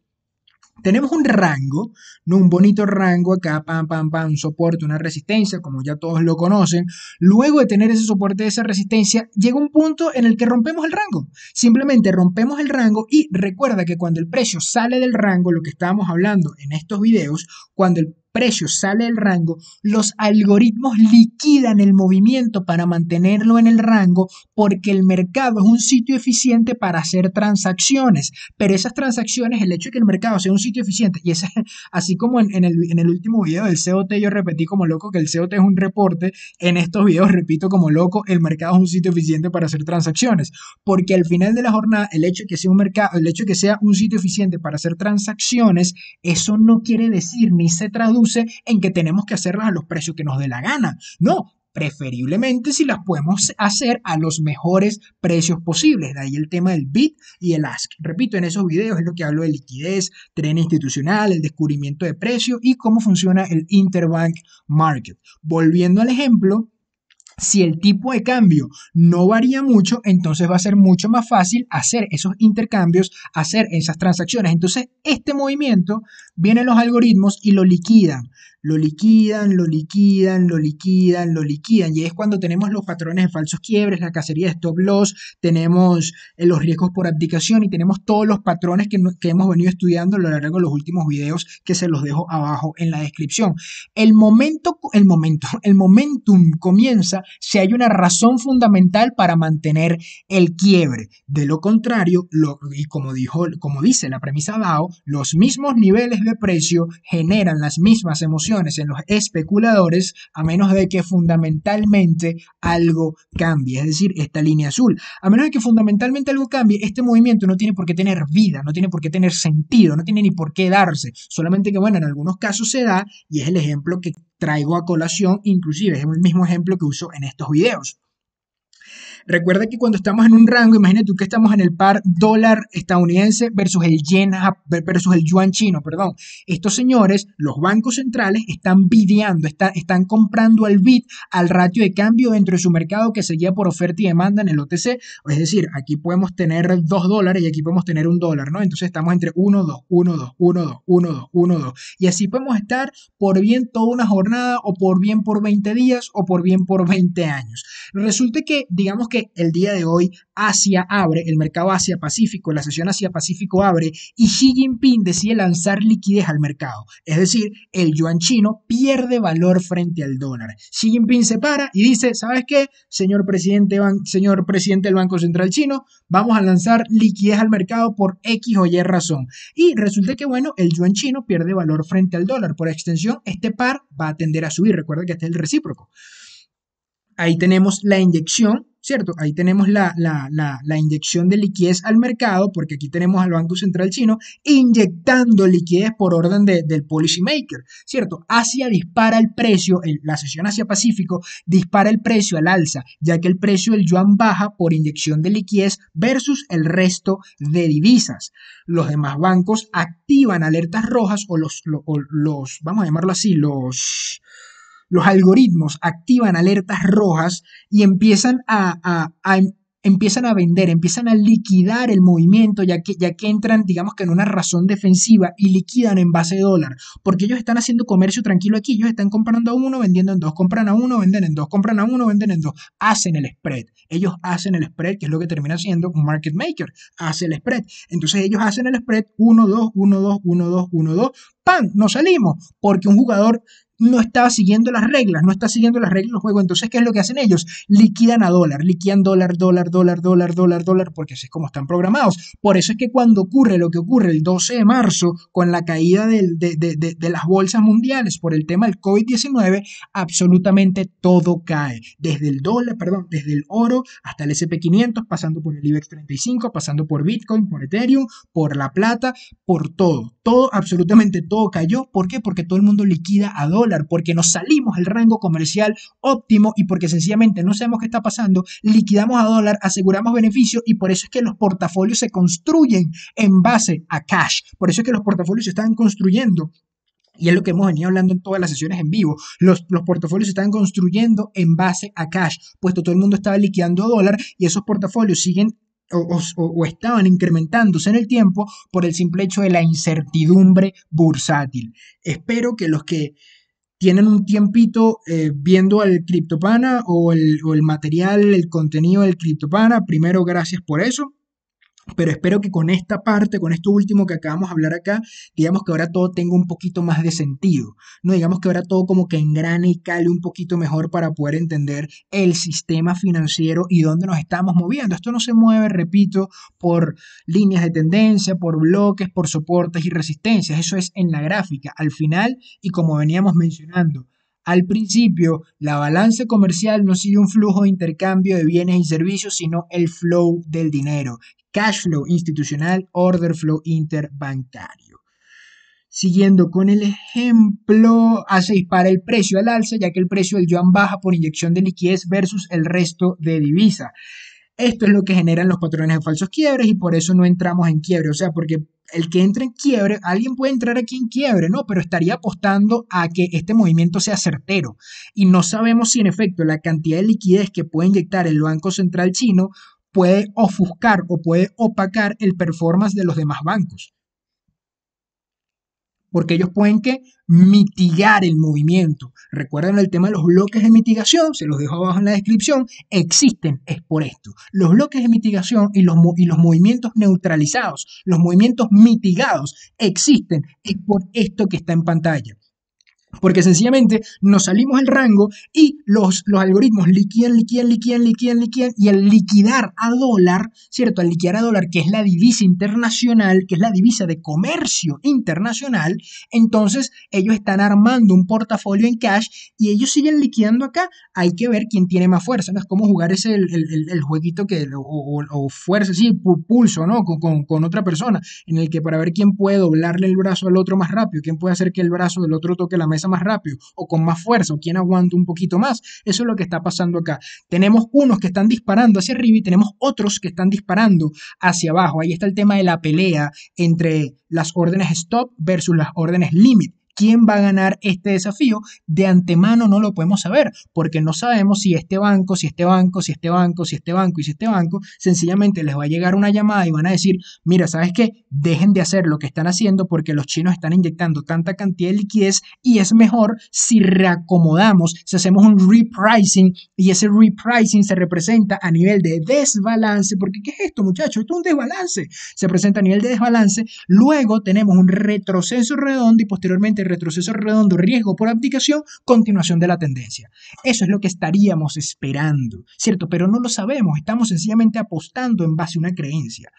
Tenemos un rango, ¿no? un bonito rango acá, pam, pam, pam, un soporte, una resistencia, como ya todos lo conocen. Luego de tener ese soporte, esa resistencia, llega un punto en el que rompemos el rango. Simplemente rompemos el rango y recuerda que cuando el precio sale del rango, lo que estábamos hablando en estos videos, cuando el precio sale del rango, los algoritmos liquidan el movimiento para mantenerlo en el rango porque el mercado es un sitio eficiente para hacer transacciones. Pero esas transacciones, el hecho de que el mercado sea un sitio eficiente, y así como en, en, el, último video del COT yo repetí como loco que el COT es un reporte, en estos videos repito como loco, el mercado es un sitio eficiente para hacer transacciones. Porque al final de la jornada, el hecho que sea un mercado, el hecho de que sea un sitio eficiente para hacer transacciones, eso no quiere decir ni se traduce en que tenemos que hacerlas a los precios que nos dé la gana. No, preferiblemente si las podemos hacer a los mejores precios posibles. De ahí el tema del bid y el ask. Repito, en esos videos es lo que hablo de liquidez, tren institucional, el descubrimiento de precios y cómo funciona el interbank market. Volviendo al ejemplo, si el tipo de cambio no varía mucho, entonces va a ser mucho más fácil hacer esos intercambios, hacer esas transacciones. Entonces, este movimiento, vienen los algoritmos y lo liquidan lo liquidan, lo liquidan, lo liquidan, lo liquidan. Y es cuando tenemos los patrones de falsos quiebres, la cacería de stop loss, tenemos eh, los riesgos por abdicación y tenemos todos los patrones que, hemos venido estudiando a lo largo de los últimos videos que se los dejo abajo en la descripción. El momento, el momento, el momentum comienza si hay una razón fundamental para mantener el quiebre. De lo contrario, lo, y como, dijo, como dice la premisa DAO, los mismos niveles de precio generan las mismas emociones en los especuladores, a menos de que fundamentalmente algo cambie, es decir, esta línea azul. A menos de que fundamentalmente algo cambie, este movimiento no tiene por qué tener vida, no tiene por qué tener sentido, no tiene ni por qué darse, solamente que bueno, en algunos casos se da y es el ejemplo que traigo a colación, inclusive es el mismo ejemplo que uso en estos videos. Recuerda que cuando estamos en un rango, imagínate tú que estamos en el par dólar estadounidense versus el yen versus el yuan chino, perdón. Estos señores, los bancos centrales, están bideando, están comprando al bit al ratio de cambio dentro de su mercado que se guía por oferta y demanda en el OTC. Es decir, aquí podemos tener dos dólares y aquí podemos tener un dólar, ¿no? Entonces estamos entre 1, 2, 1, 2, 1, 2, 1, 2, 1, 2. Y así podemos estar por bien toda una jornada o por bien por 20 días o por bien por 20 años. Resulta que, digamos que que el día de hoy Asia abre, el mercado Asia-Pacífico, la sesión Asia-Pacífico abre y Xi Jinping decide lanzar liquidez al mercado. Es decir, el yuan chino pierde valor frente al dólar. Xi Jinping se para y dice, ¿sabes qué? Señor presidente, señor presidente del Banco Central Chino, vamos a lanzar liquidez al mercado por X o Y razón. Y resulta que, bueno, el yuan chino pierde valor frente al dólar. Por extensión, este par va a tender a subir. Recuerda que este es el recíproco ahí tenemos la inyección, ¿cierto? Ahí tenemos la, inyección de liquidez al mercado, porque aquí tenemos al Banco Central Chino inyectando liquidez por orden de, del policymaker, ¿cierto? Asia dispara el precio, la sesión Asia-Pacífico dispara el precio al alza, ya que el precio del yuan baja por inyección de liquidez versus el resto de divisas. Los demás bancos activan alertas rojas o los, o los vamos a llamarlo así, los los algoritmos activan alertas rojas y empiezan a, em, empiezan a vender, empiezan a liquidar el movimiento, ya que, ya que entran, digamos que en una razón defensiva y liquidan en base de dólar, porque ellos están haciendo comercio tranquilo aquí, ellos están comprando a uno, vendiendo en dos, compran a uno, venden en dos, compran a uno, venden en dos, hacen el spread, ellos hacen el spread, que es lo que termina siendo un market maker, hace el spread, entonces ellos hacen el spread uno 2, uno 2, uno 2, uno 2, ¡pam! no salimos, porque un jugador no estaba siguiendo las reglas, no está siguiendo las reglas del juego. Entonces, ¿qué es lo que hacen ellos? Liquidan a dólar, liquidan dólar, dólar, dólar, dólar, dólar, dólar, porque así es como están programados. Por eso es que cuando ocurre lo que ocurre el 12 de marzo con la caída de, de las bolsas mundiales por el tema del COVID-19, absolutamente todo cae. Desde el dólar, perdón, desde el oro hasta el SP500, pasando por el IBEX 35, pasando por Bitcoin, por Ethereum, por la plata, por todo. Todo, absolutamente todo cayó. ¿Por qué? Porque todo el mundo liquida a dólar porque nos salimos del rango comercial óptimo y porque sencillamente no sabemos qué está pasando, liquidamos a dólar, aseguramos beneficios y por eso es que los portafolios se construyen en base a cash. Por eso es que los portafolios se están construyendo y es lo que hemos venido hablando en todas las sesiones en vivo. Los, los, portafolios se están construyendo en base a cash, puesto todo el mundo estaba liquidando dólar y esos portafolios siguen o, estaban incrementándose en el tiempo por el simple hecho de la incertidumbre bursátil. Espero que los que tienen un tiempito eh, viendo al Criptopana o el, o el material, el contenido del Criptopana. Primero, gracias por eso. Pero espero que con esta parte, con esto último que acabamos de hablar acá, digamos que ahora todo tenga un poquito más de sentido, ¿no? Digamos que ahora todo como que engrane y cale un poquito mejor para poder entender el sistema financiero y dónde nos estamos moviendo. Esto no se mueve, repito, por líneas de tendencia, por bloques, por soportes y resistencias. Eso es en la gráfica. Al final, y como veníamos mencionando, al principio, la balanza comercial no sigue un flujo de intercambio de bienes y servicios, sino el flow del dinero, cash flow institucional, order flow interbancario. Siguiendo con el ejemplo, hace disparar el precio al alza, ya que el precio del yuan baja por inyección de liquidez versus el resto de divisa. Esto es lo que generan los patrones de falsos quiebres y por eso no entramos en quiebre. O sea, porque el que entre en quiebre, alguien puede entrar aquí en quiebre, ¿no? Pero estaría apostando a que este movimiento sea certero. Y no sabemos si en efecto la cantidad de liquidez que puede inyectar el Banco Central chino puede ofuscar o puede opacar el performance de los demás bancos porque ellos pueden que mitigar el movimiento. Recuerden el tema de los bloques de mitigación, se los dejo abajo en la descripción, existen, es por esto. Los bloques de mitigación y los, y los movimientos neutralizados, los movimientos mitigados, existen, es por esto que está en pantalla. Porque sencillamente nos salimos al rango y los, los algoritmos liquidan, liquidan, liquidan, liquidan, liquidan. Y al liquidar a dólar, ¿cierto? Al liquidar a dólar, que es la divisa internacional, que es la divisa de comercio internacional, entonces ellos están armando un portafolio en cash y ellos siguen liquidando acá. Hay que ver quién tiene más fuerza, ¿no? Es como jugar ese, el, jueguito que, o, fuerza, sí, pulso, ¿no? Con, con otra persona, en el que para ver quién puede doblarle el brazo al otro más rápido, quién puede hacer que el brazo del otro toque la mesa más rápido o con más fuerza o quien aguanta un poquito más. Eso es lo que está pasando acá. Tenemos unos que están disparando hacia arriba y tenemos otros que están disparando hacia abajo. Ahí está el tema de la pelea entre las órdenes stop versus las órdenes limit quién va a ganar este desafío, de antemano no lo podemos saber, porque no sabemos si este banco, si este banco, si este banco, si este banco y si este banco, sencillamente les va a llegar una llamada y van a decir, mira, ¿sabes qué? Dejen de hacer lo que están haciendo porque los chinos están inyectando tanta cantidad de liquidez y es mejor si reacomodamos, si hacemos un repricing y ese repricing se representa a nivel de desbalance, porque ¿qué es esto, muchachos? Esto es un desbalance. Se presenta a nivel de desbalance, luego tenemos un retroceso redondo y posteriormente este retroceso redondo, riesgo por abdicación, continuación de la tendencia. Eso es lo que estaríamos esperando, ¿cierto? Pero no lo sabemos, estamos sencillamente apostando en base a una creencia.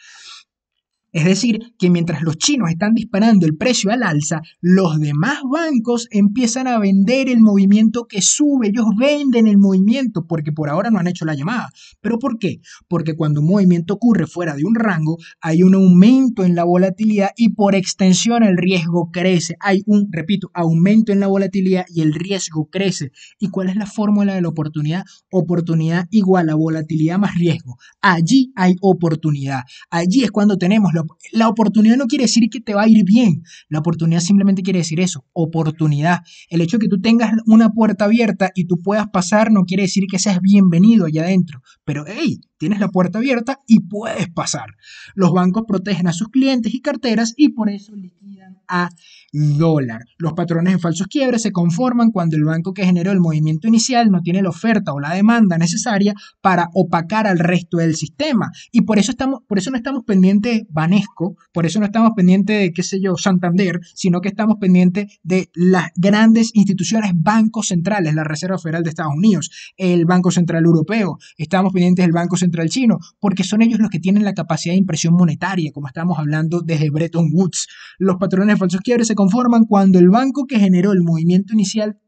Es decir, que mientras los chinos están disparando el precio al alza, los demás bancos empiezan a vender el movimiento que sube. Ellos venden el movimiento porque por ahora no han hecho la llamada. ¿Pero por qué? Porque cuando un movimiento ocurre fuera de un rango, hay un aumento en la volatilidad y por extensión el riesgo crece. Hay un, repito, aumento en la volatilidad y el riesgo crece. ¿Y cuál es la fórmula de la oportunidad? Oportunidad igual a volatilidad más riesgo. Allí hay oportunidad. Allí es cuando tenemos la la oportunidad no quiere decir que te va a ir bien. La oportunidad simplemente quiere decir eso, oportunidad. El hecho de que tú tengas una puerta abierta y tú puedas pasar no quiere decir que seas bienvenido allá adentro. Pero, hey, tienes la puerta abierta y puedes pasar. Los bancos protegen a sus clientes y carteras y por eso liquidan a dólar. Los patrones en falsos quiebres se conforman cuando el banco que generó el movimiento inicial no tiene la oferta o la demanda necesaria para opacar al resto del sistema. Y por eso, estamos, por eso no estamos pendientes de Banesco, por eso no estamos pendientes de, qué sé yo, Santander, sino que estamos pendientes de las grandes instituciones, bancos centrales, la Reserva Federal de Estados Unidos, el Banco Central Europeo, estamos pendientes del Banco Central Chino, porque son ellos los que tienen la capacidad de impresión monetaria, como estamos hablando desde Bretton Woods. Los patrones en falsos quiebres se conforman cuando el banco que generó el movimiento inicial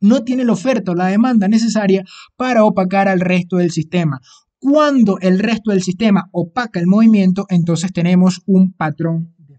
no tiene la oferta o la demanda necesaria para opacar al resto del sistema. Cuando el resto del sistema opaca el movimiento, entonces tenemos un patrón de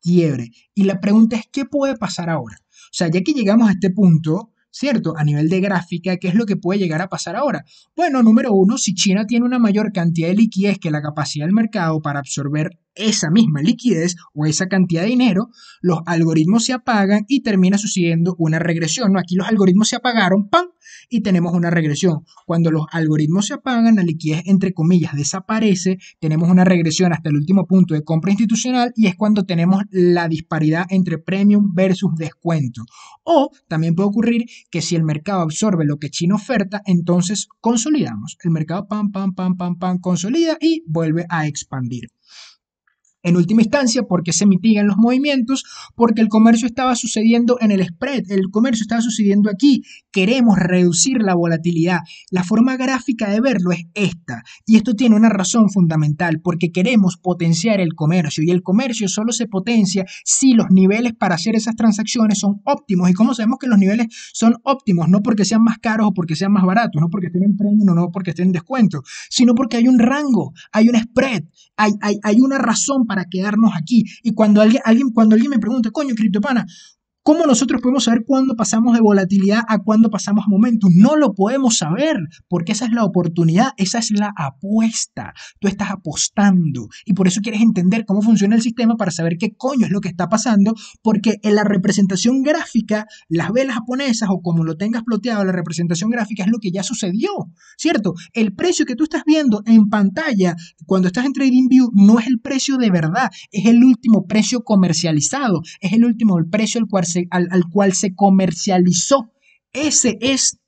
quiebre. Y la pregunta es, ¿qué puede pasar ahora? O sea, ya que llegamos a este punto, ¿cierto? A nivel de gráfica, ¿qué es lo que puede llegar a pasar ahora? Bueno, número uno, si China tiene una mayor cantidad de liquidez que la capacidad del mercado para absorber esa misma liquidez o esa cantidad de dinero, los algoritmos se apagan y termina sucediendo una regresión. ¿no? Aquí los algoritmos se apagaron, ¡pam! y tenemos una regresión. Cuando los algoritmos se apagan, la liquidez entre comillas desaparece, tenemos una regresión hasta el último punto de compra institucional y es cuando tenemos la disparidad entre premium versus descuento. O también puede ocurrir que si el mercado absorbe lo que China oferta, entonces consolidamos. El mercado pam, pam, pam, pam, pam, consolida y vuelve a expandir en última instancia, porque se mitigan los movimientos, porque el comercio estaba sucediendo en el spread, el comercio estaba sucediendo aquí. Queremos reducir la volatilidad. La forma gráfica de verlo es esta, y esto tiene una razón fundamental, porque queremos potenciar el comercio, y el comercio solo se potencia si los niveles para hacer esas transacciones son óptimos. ¿Y cómo sabemos que los niveles son óptimos? No porque sean más caros o porque sean más baratos, no porque estén en premium, no porque estén en descuento, sino porque hay un rango, hay un spread, hay, hay, hay una razón para para quedarnos aquí. Y cuando alguien, alguien, cuando alguien me pregunta, coño, criptopana, ¿Cómo nosotros podemos saber cuándo pasamos de volatilidad a cuándo pasamos a momentum? No lo podemos saber, porque esa es la oportunidad, esa es la apuesta. Tú estás apostando y por eso quieres entender cómo funciona el sistema para saber qué coño es lo que está pasando, porque en la representación gráfica, las velas japonesas o como lo tengas ploteado, la representación gráfica es lo que ya sucedió, ¿cierto? El precio que tú estás viendo en pantalla cuando estás en TradingView no es el precio de verdad, es el último precio comercializado, es el último el precio al cual al, cual se comercializó. Ese es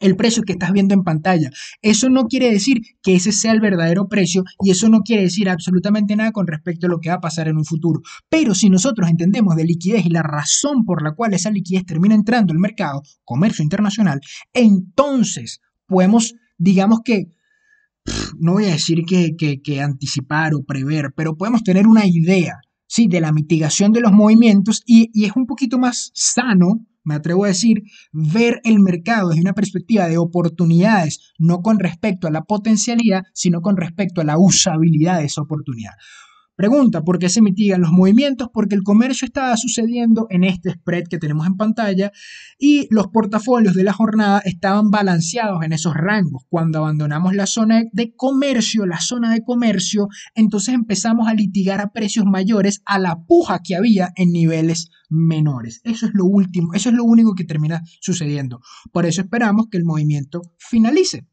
el precio que estás viendo en pantalla. Eso no quiere decir que ese sea el verdadero precio y eso no quiere decir absolutamente nada con respecto a lo que va a pasar en un futuro. Pero si nosotros entendemos de liquidez y la razón por la cual esa liquidez termina entrando al mercado, comercio internacional, entonces podemos, digamos que, no voy a decir que anticipar o prever, pero podemos tener una idea ¿sí? de la mitigación de los movimientos y, y, es un poquito más sano, me atrevo a decir, ver el mercado desde una perspectiva de oportunidades, no con respecto a la potencialidad, sino con respecto a la usabilidad de esa oportunidad. Pregunta, ¿por qué se mitigan los movimientos? Porque el comercio estaba sucediendo en este spread que tenemos en pantalla y los portafolios de la jornada estaban balanceados en esos rangos. Cuando abandonamos la zona de comercio, la zona de comercio, entonces empezamos a litigar a precios mayores a la puja que había en niveles menores. Eso es lo último, eso es lo único que termina sucediendo. Por eso esperamos que el movimiento finalice.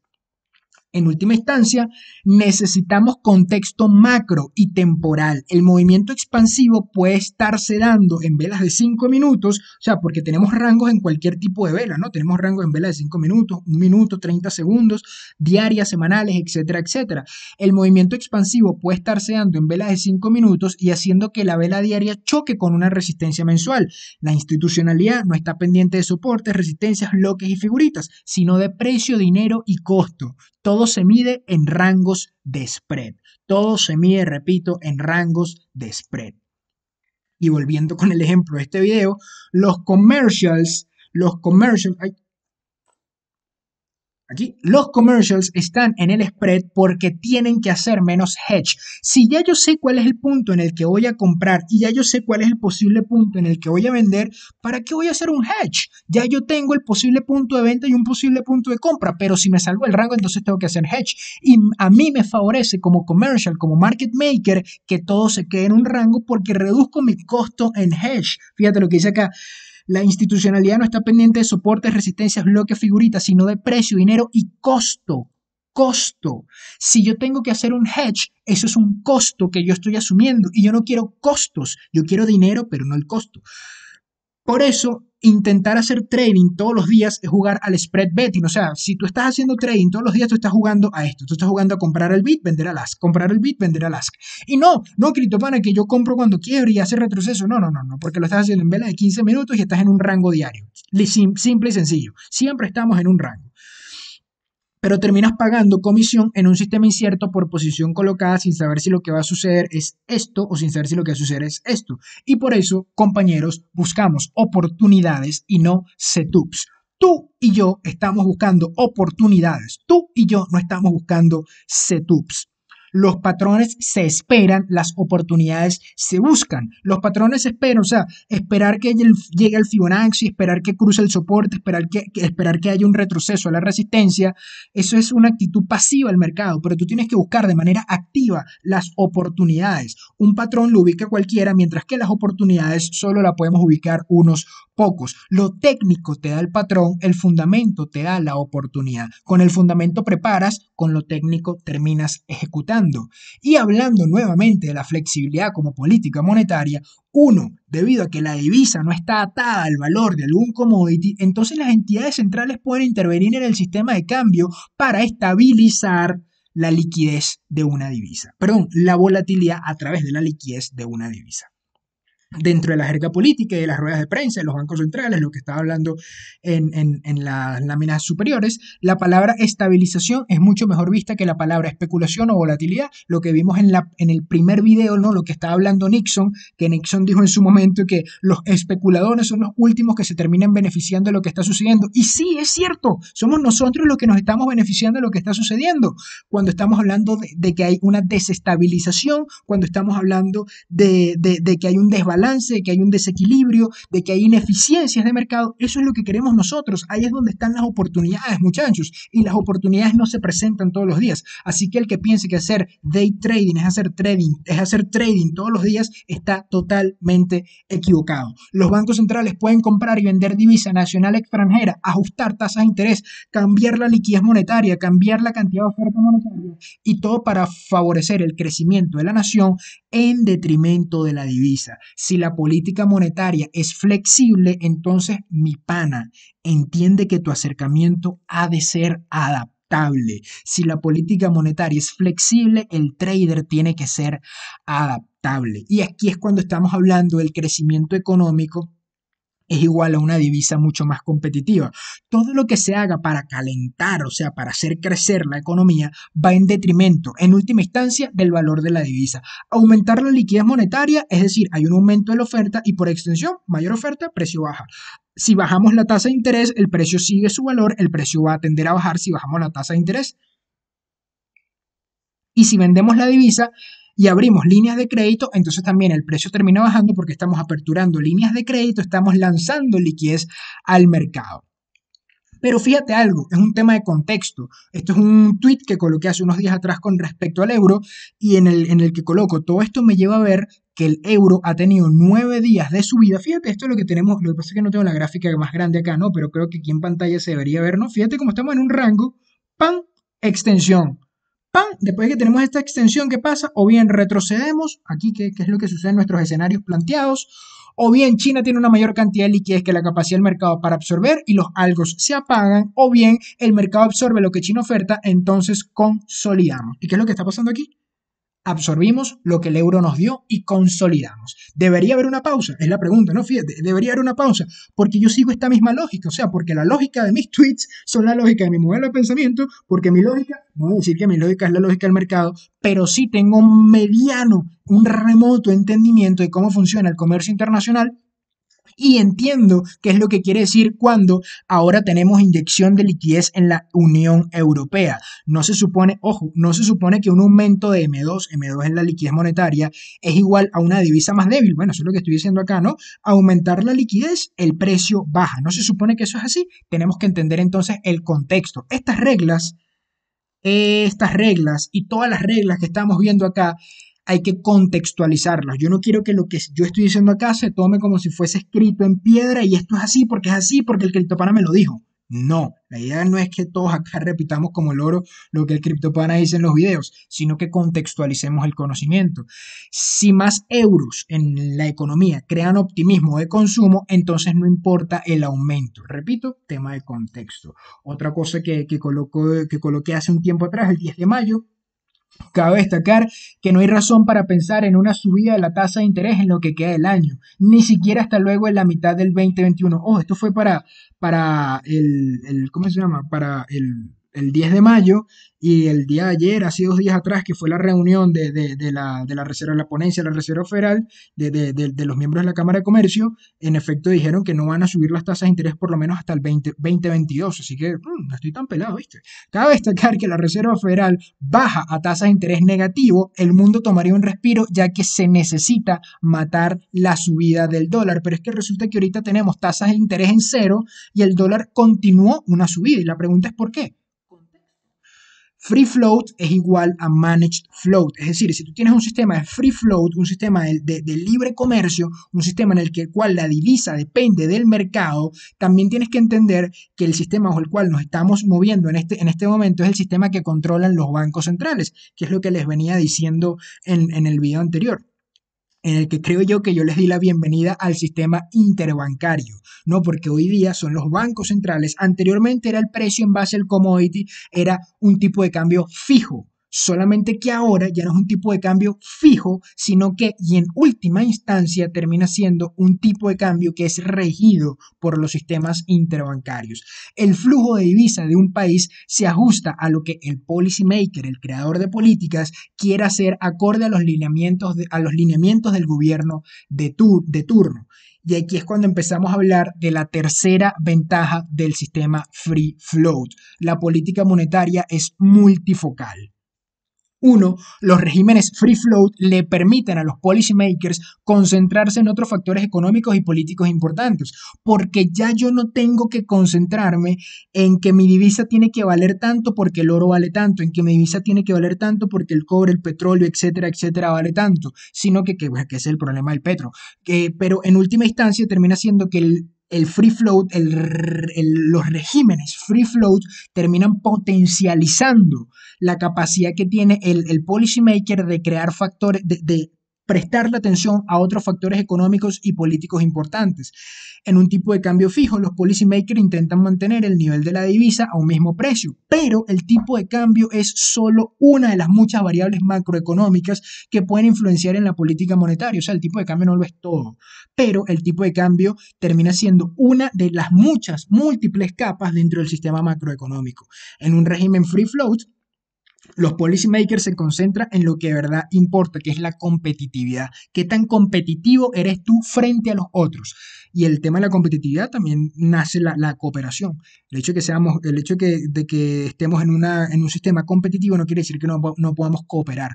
En última instancia, necesitamos contexto macro y temporal. El movimiento expansivo puede estarse dando en velas de 5 minutos, o sea, porque tenemos rangos en cualquier tipo de vela, ¿no? Tenemos rangos en velas de 5 minutos, 1 minuto, 30 segundos, diarias, semanales, etcétera, etcétera. El movimiento expansivo puede estarse dando en velas de 5 minutos y haciendo que la vela diaria choque con una resistencia mensual. La institucionalidad no está pendiente de soportes, resistencias, bloques y figuritas, sino de precio, dinero y costo. Todo se mide en rangos de spread. Todo se mide, repito, en rangos de spread. Y volviendo con el ejemplo de este video, los commercials, los commercials, Aquí los commercials están en el spread porque tienen que hacer menos hedge. Si ya yo sé cuál es el punto en el que voy a comprar y ya yo sé cuál es el posible punto en el que voy a vender, ¿para qué voy a hacer un hedge? Ya yo tengo el posible punto de venta y un posible punto de compra, pero si me salgo el rango entonces tengo que hacer hedge. Y a mí me favorece como commercial, como market maker, que todo se quede en un rango porque reduzco mi costo en hedge. Fíjate lo que dice acá. La institucionalidad no está pendiente de soportes, resistencias, bloques, figuritas, sino de precio, dinero y costo. Costo. Si yo tengo que hacer un hedge, eso es un costo que yo estoy asumiendo y yo no quiero costos, yo quiero dinero, pero no el costo. Por eso intentar hacer trading todos los días es jugar al spread betting. O sea, si tú estás haciendo trading todos los días, tú estás jugando a esto. Tú estás jugando a comprar el bit, vender al ask, comprar el bit, vender al ask. Y no, no, para que yo compro cuando quiero y hace retroceso. No, no, no, no, porque lo estás haciendo en vela de 15 minutos y estás en un rango diario. Simple y sencillo. Siempre estamos en un rango pero terminas pagando comisión en un sistema incierto por posición colocada sin saber si lo que va a suceder es esto o sin saber si lo que va a suceder es esto. Y por eso, compañeros, buscamos oportunidades y no setups. Tú y yo estamos buscando oportunidades. Tú y yo no estamos buscando setups. Los patrones se esperan, las oportunidades se buscan. Los patrones esperan, o sea, esperar que llegue el Fibonacci, esperar que cruce el soporte, esperar que, esperar que haya un retroceso a la resistencia. Eso es una actitud pasiva al mercado, pero tú tienes que buscar de manera activa las oportunidades. Un patrón lo ubica cualquiera, mientras que las oportunidades solo la podemos ubicar unos pocos. Lo técnico te da el patrón, el fundamento te da la oportunidad. Con el fundamento preparas, con lo técnico terminas ejecutando. Y hablando nuevamente de la flexibilidad como política monetaria, uno, debido a que la divisa no está atada al valor de algún commodity, entonces las entidades centrales pueden intervenir en el sistema de cambio para estabilizar la liquidez de una divisa. Perdón, la volatilidad a través de la liquidez de una divisa dentro de la jerga política y de las ruedas de prensa, de los bancos centrales, lo que estaba hablando en, las láminas superiores, la palabra estabilización es mucho mejor vista que la palabra especulación o volatilidad, lo que vimos en, la, en el primer video, ¿no? lo que estaba hablando Nixon, que Nixon dijo en su momento que los especuladores son los últimos que se terminan beneficiando de lo que está sucediendo. Y sí, es cierto, somos nosotros los que nos estamos beneficiando de lo que está sucediendo, cuando estamos hablando de, que hay una desestabilización, cuando estamos hablando de, de que hay un desbalance de que hay un desequilibrio, de que hay ineficiencias de mercado. Eso es lo que queremos nosotros. Ahí es donde están las oportunidades, muchachos. Y las oportunidades no se presentan todos los días. Así que el que piense que hacer day trading es hacer trading, es hacer trading todos los días, está totalmente equivocado. Los bancos centrales pueden comprar y vender divisa nacional extranjera, ajustar tasas de interés, cambiar la liquidez monetaria, cambiar la cantidad de oferta monetaria y todo para favorecer el crecimiento de la nación, en detrimento de la divisa. Si la política monetaria es flexible, entonces mi pana entiende que tu acercamiento ha de ser adaptable. Si la política monetaria es flexible, el trader tiene que ser adaptable. Y aquí es cuando estamos hablando del crecimiento económico es igual a una divisa mucho más competitiva. Todo lo que se haga para calentar, o sea, para hacer crecer la economía, va en detrimento, en última instancia, del valor de la divisa. Aumentar la liquidez monetaria, es decir, hay un aumento de la oferta y por extensión, mayor oferta, precio baja. Si bajamos la tasa de interés, el precio sigue su valor, el precio va a tender a bajar si bajamos la tasa de interés. Y si vendemos la divisa, y abrimos líneas de crédito, entonces también el precio termina bajando porque estamos aperturando líneas de crédito, estamos lanzando liquidez al mercado. Pero fíjate algo, es un tema de contexto. Esto es un tweet que coloqué hace unos días atrás con respecto al euro y en el, en el que coloco todo esto me lleva a ver que el euro ha tenido nueve días de subida. Fíjate, esto es lo que tenemos, lo que pasa es que no tengo la gráfica más grande acá, ¿no? Pero creo que aquí en pantalla se debería ver, ¿no? Fíjate cómo estamos en un rango, pan, extensión, Ah, después de que tenemos esta extensión, ¿qué pasa? O bien retrocedemos, aquí qué es lo que sucede en nuestros escenarios planteados, o bien China tiene una mayor cantidad de liquidez que la capacidad del mercado para absorber y los algos se apagan, o bien el mercado absorbe lo que China oferta, entonces consolidamos. ¿Y qué es lo que está pasando aquí? absorbimos lo que el euro nos dio y consolidamos. ¿Debería haber una pausa? Es la pregunta, ¿no? Fíjate, debería haber una pausa, porque yo sigo esta misma lógica, o sea, porque la lógica de mis tweets son la lógica de mi modelo de pensamiento, porque mi lógica, no voy a decir que mi lógica es la lógica del mercado, pero sí tengo un mediano, un remoto entendimiento de cómo funciona el comercio internacional y entiendo qué es lo que quiere decir cuando ahora tenemos inyección de liquidez en la Unión Europea. No se supone, ojo, no se supone que un aumento de M2, M2 en la liquidez monetaria, es igual a una divisa más débil. Bueno, eso es lo que estoy diciendo acá, ¿no? Aumentar la liquidez, el precio baja. No se supone que eso es así. Tenemos que entender entonces el contexto. Estas reglas, eh, estas reglas y todas las reglas que estamos viendo acá hay que contextualizarlos. Yo no quiero que lo que yo estoy diciendo acá se tome como si fuese escrito en piedra y esto es así porque es así porque el criptopana me lo dijo. No, la idea no es que todos acá repitamos como el oro lo que el criptopana dice en los videos, sino que contextualicemos el conocimiento. Si más euros en la economía crean optimismo de consumo, entonces no importa el aumento. Repito, tema de contexto. Otra cosa que, que coloqué hace un tiempo atrás, el 10 de mayo, Cabe destacar que no hay razón para pensar en una subida de la tasa de interés en lo que queda del año, ni siquiera hasta luego en la mitad del 2021. Oh, esto fue para, para el, el ¿cómo se llama? Para el, el 10 de mayo y el día de ayer, hace dos días atrás, que fue la reunión de, de, de, la, de la, reserva, la ponencia de la Reserva Federal de, los miembros de la Cámara de Comercio, en efecto dijeron que no van a subir las tasas de interés por lo menos hasta el 2022. Así que mm, no estoy tan pelado, ¿viste? Cabe destacar que la Reserva Federal baja a tasas de interés negativo, el mundo tomaría un respiro ya que se necesita matar la subida del dólar. Pero es que resulta que ahorita tenemos tasas de interés en cero y el dólar continuó una subida. Y la pregunta es por qué. Free float es igual a managed float. Es decir, si tú tienes un sistema de free float, un sistema de, libre comercio, un sistema en el, el cual la divisa depende del mercado, también tienes que entender que el sistema bajo el cual nos estamos moviendo en este, en este momento es el sistema que controlan los bancos centrales, que es lo que les venía diciendo en, en el video anterior en el que creo yo que yo les di la bienvenida al sistema interbancario, ¿no? Porque hoy día son los bancos centrales, anteriormente era el precio en base al commodity, era un tipo de cambio fijo, solamente que ahora ya no es un tipo de cambio fijo, sino que y en última instancia termina siendo un tipo de cambio que es regido por los sistemas interbancarios. El flujo de divisa de un país se ajusta a lo que el policymaker, el creador de políticas, quiera hacer acorde a los lineamientos, a los lineamientos del gobierno de, de turno. Y aquí es cuando empezamos a hablar de la tercera ventaja del sistema free float. La política monetaria es multifocal. Uno, los regímenes free float le permiten a los policymakers concentrarse en otros factores económicos y políticos importantes, porque ya yo no tengo que concentrarme en que mi divisa tiene que valer tanto porque el oro vale tanto, en que mi divisa tiene que valer tanto porque el cobre, el petróleo, etcétera, etcétera, vale tanto, sino que, que, pues, es el problema del petro. Que, pero en última instancia termina siendo que el el free float, los regímenes free float terminan potencializando la capacidad que tiene el, el policy de crear factores, de prestarle atención a otros factores económicos y políticos importantes. En un tipo de cambio fijo, los policymakers intentan mantener el nivel de la divisa a un mismo precio, pero el tipo de cambio es solo una de las muchas variables macroeconómicas que pueden influenciar en la política monetaria. O sea, el tipo de cambio no lo es todo, pero el tipo de cambio termina siendo una de las muchas, múltiples capas dentro del sistema macroeconómico. En un régimen free float, los policy makers se concentran en lo que de verdad importa, que es la competitividad. ¿Qué tan competitivo eres tú frente a los otros? Y el tema de la competitividad también nace la, la cooperación. El hecho, de que seamos, el hecho que, estemos en, en un sistema competitivo no quiere decir que no, no podamos cooperar.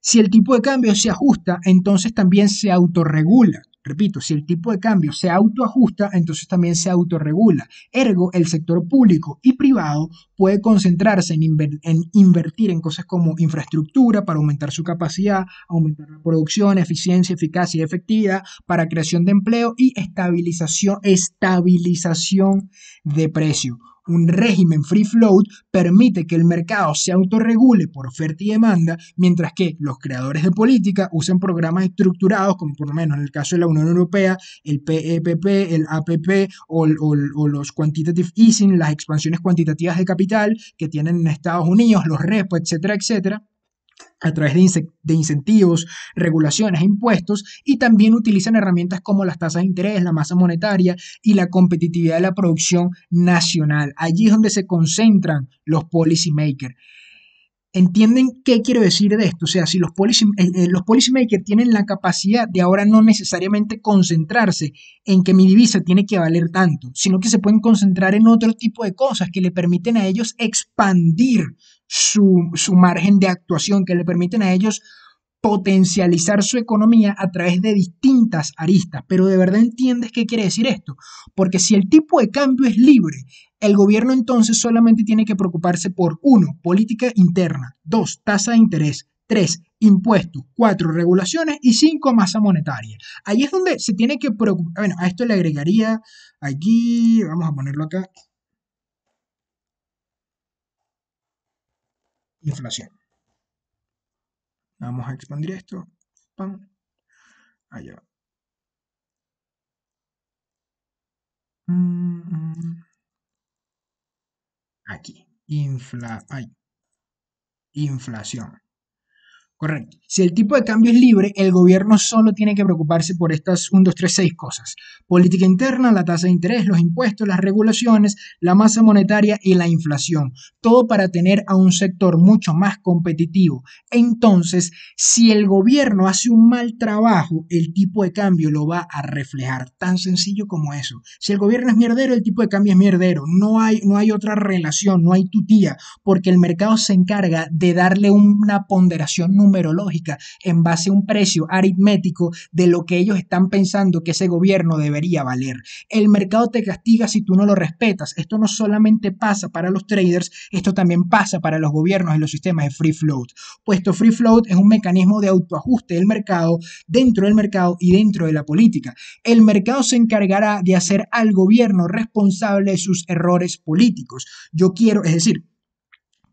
Si el tipo de cambio se ajusta, entonces también se autorregula. Repito, si el tipo de cambio se autoajusta, entonces también se autorregula. Ergo, el sector público y privado puede concentrarse en, invertir en cosas como infraestructura para aumentar su capacidad, aumentar la producción, eficiencia, eficacia y efectividad para creación de empleo y estabilización, estabilización de precio. Un régimen free float permite que el mercado se autorregule por oferta y demanda, mientras que los creadores de política usan programas estructurados, como por lo menos en el caso de la Unión Europea, el PEPP, e el APP o, los quantitative easing, las expansiones cuantitativas de capital que tienen en Estados Unidos, los repo, etcétera, etcétera a través de, incentivos, regulaciones, impuestos, y también utilizan herramientas como las tasas de interés, la masa monetaria y la competitividad de la producción nacional. Allí es donde se concentran los policy policymakers. ¿Entienden qué quiero decir de esto? O sea, si los, policy, eh, eh, los policymakers tienen la capacidad de ahora no necesariamente concentrarse en que mi divisa tiene que valer tanto, sino que se pueden concentrar en otro tipo de cosas que le permiten a ellos expandir su, margen de actuación, que le permiten a ellos potencializar su economía a través de distintas aristas. Pero de verdad entiendes qué quiere decir esto, porque si el tipo de cambio es libre, el gobierno entonces solamente tiene que preocuparse por, uno, política interna, dos, tasa de interés, tres Impuestos. cuatro Regulaciones. Y cinco Masa monetaria. Ahí es donde se tiene que preocupar. Bueno, a esto le agregaría aquí, vamos a ponerlo acá, inflación. Vamos a expandir esto. Pam. Mm, mm. Aquí. Infla. Ay. Inflación. Correcto. Si el tipo de cambio es libre, el gobierno solo tiene que preocuparse por estas 1, 2, 3, 6 cosas. Política interna, la tasa de interés, los impuestos, las regulaciones, la masa monetaria y la inflación. Todo para tener a un sector mucho más competitivo. Entonces, si el gobierno hace un mal trabajo, el tipo de cambio lo va a reflejar. Tan sencillo como eso. Si el gobierno es mierdero, el tipo de cambio es mierdero. No hay, no hay otra relación, no hay tutía, porque el mercado se encarga de darle una ponderación numerológica en base a un precio aritmético de lo que ellos están pensando que ese gobierno debería valer. El mercado te castiga si tú no lo respetas. Esto no solamente pasa para los traders, esto también pasa para los gobiernos y los sistemas de free float, puesto free float es un mecanismo de autoajuste del mercado dentro del mercado y dentro de la política. El mercado se encargará de hacer al gobierno responsable de sus errores políticos. Yo quiero, es decir,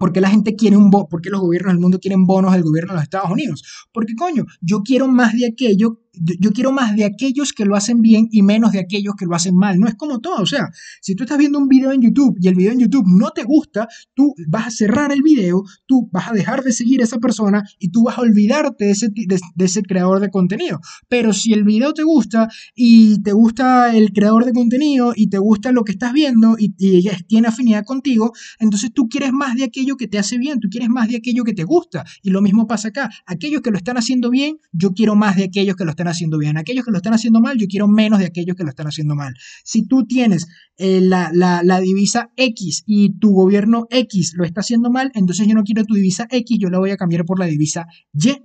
¿Por qué la gente quiere un bono? ¿Por qué los gobiernos del mundo quieren bonos del gobierno de los Estados Unidos? Porque coño, yo quiero más de aquello yo, quiero más de aquellos que lo hacen bien y menos de aquellos que lo hacen mal. No es como todo. O sea, si tú estás viendo un video en YouTube y el video en YouTube no te gusta, tú vas a cerrar el video, tú vas a dejar de seguir a esa persona y tú vas a olvidarte de ese, creador de contenido. Pero si el video te gusta y te gusta el creador de contenido y te gusta lo que estás viendo y, y tiene afinidad contigo, entonces tú quieres más de aquello que te hace bien, tú quieres más de aquello que te gusta. Y lo mismo pasa acá. Aquellos que lo están haciendo bien, yo quiero más de aquellos que lo están están haciendo bien. Aquellos que lo están haciendo mal, yo quiero menos de aquellos que lo están haciendo mal. Si tú tienes eh, la, divisa X y tu gobierno X lo está haciendo mal, entonces yo no quiero tu divisa X, yo la voy a cambiar por la divisa Y.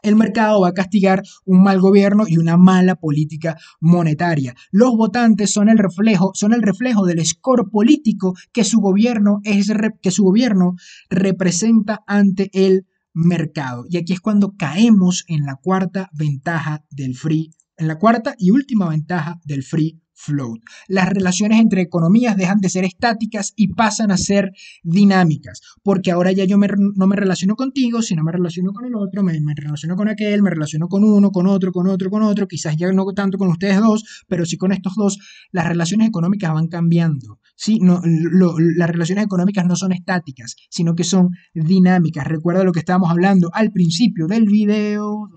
El mercado va a castigar un mal gobierno y una mala política monetaria. Los votantes son el reflejo, son el reflejo del score político que su gobierno es que su gobierno representa ante el mercado. Y aquí es cuando caemos en la cuarta ventaja del free, en la cuarta y última ventaja del free float. Las relaciones entre economías dejan de ser estáticas y pasan a ser dinámicas, porque ahora ya yo me, no me relaciono contigo, sino me relaciono con el otro, me, relaciono con aquel, me relaciono con uno, con otro, con otro, con otro, quizás ya no tanto con ustedes dos, pero sí con estos dos. Las relaciones económicas van cambiando, ¿sí? No, las relaciones económicas no son estáticas, sino que son dinámicas. Recuerda lo que estábamos hablando al principio del video,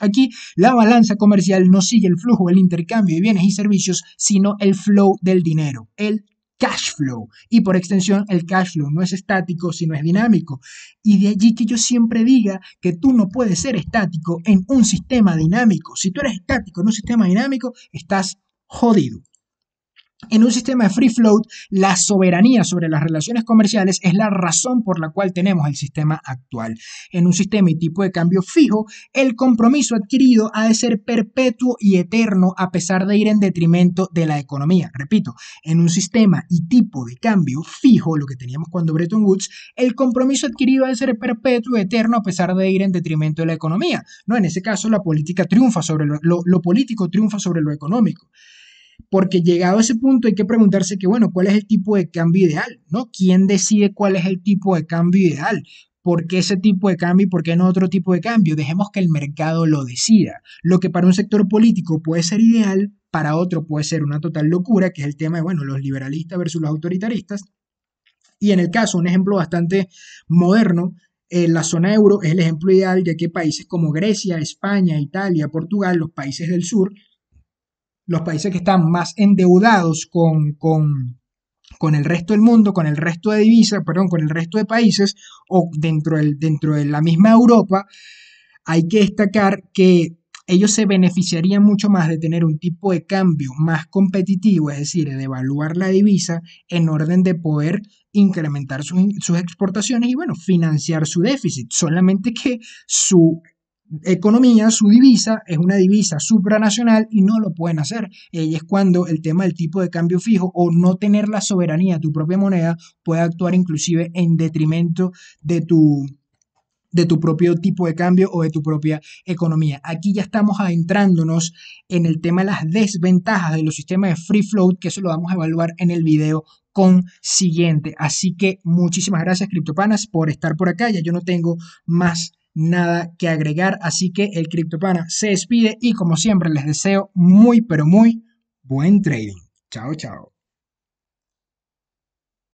Aquí la balanza comercial no sigue el flujo del intercambio de bienes y servicios, sino el flow del dinero, el cash flow. Y por extensión, el cash flow no es estático, sino es dinámico. Y de allí que yo siempre diga que tú no puedes ser estático en un sistema dinámico. Si tú eres estático en un sistema dinámico, estás jodido. En un sistema de free float, la soberanía sobre las relaciones comerciales es la razón por la cual tenemos el sistema actual. En un sistema y tipo de cambio fijo, el compromiso adquirido ha de ser perpetuo y eterno a pesar de ir en detrimento de la economía. Repito, en un sistema y tipo de cambio fijo, lo que teníamos cuando Bretton Woods, el compromiso adquirido ha de ser perpetuo y eterno a pesar de ir en detrimento de la economía. No, en ese caso la política triunfa sobre lo político triunfa sobre lo económico porque llegado a ese punto hay que preguntarse que, bueno, ¿cuál es el tipo de cambio ideal? ¿No? ¿Quién decide cuál es el tipo de cambio ideal? ¿Por qué ese tipo de cambio y por qué no otro tipo de cambio? Dejemos que el mercado lo decida. Lo que para un sector político puede ser ideal, para otro puede ser una total locura, que es el tema de, bueno, los liberalistas versus los autoritaristas. Y en el caso, un ejemplo bastante moderno, en la zona euro es el ejemplo ideal, de que países como Grecia, España, Italia, Portugal, los países del sur, los países que están más endeudados con, con, el resto del mundo, con el resto de divisas, perdón, con el resto de países o dentro, dentro de la misma Europa, hay que destacar que ellos se beneficiarían mucho más de tener un tipo de cambio más competitivo, es decir, de evaluar la divisa en orden de poder incrementar sus, sus exportaciones y, bueno, financiar su déficit. Solamente que su economía, su divisa es una divisa supranacional y no lo pueden hacer. Y es cuando el tema del tipo de cambio fijo o no tener la soberanía de tu propia moneda puede actuar inclusive en detrimento de tu de tu propio tipo de cambio o de tu propia economía. Aquí ya estamos adentrándonos en el tema de las desventajas de los sistemas de free float, que eso lo vamos a evaluar en el video consiguiente. Así que muchísimas gracias, CryptoPanas, por estar por acá. Ya yo no tengo más nada que agregar. Así que el CryptoPana se despide y como siempre les deseo muy pero muy buen trading. Chao, chao.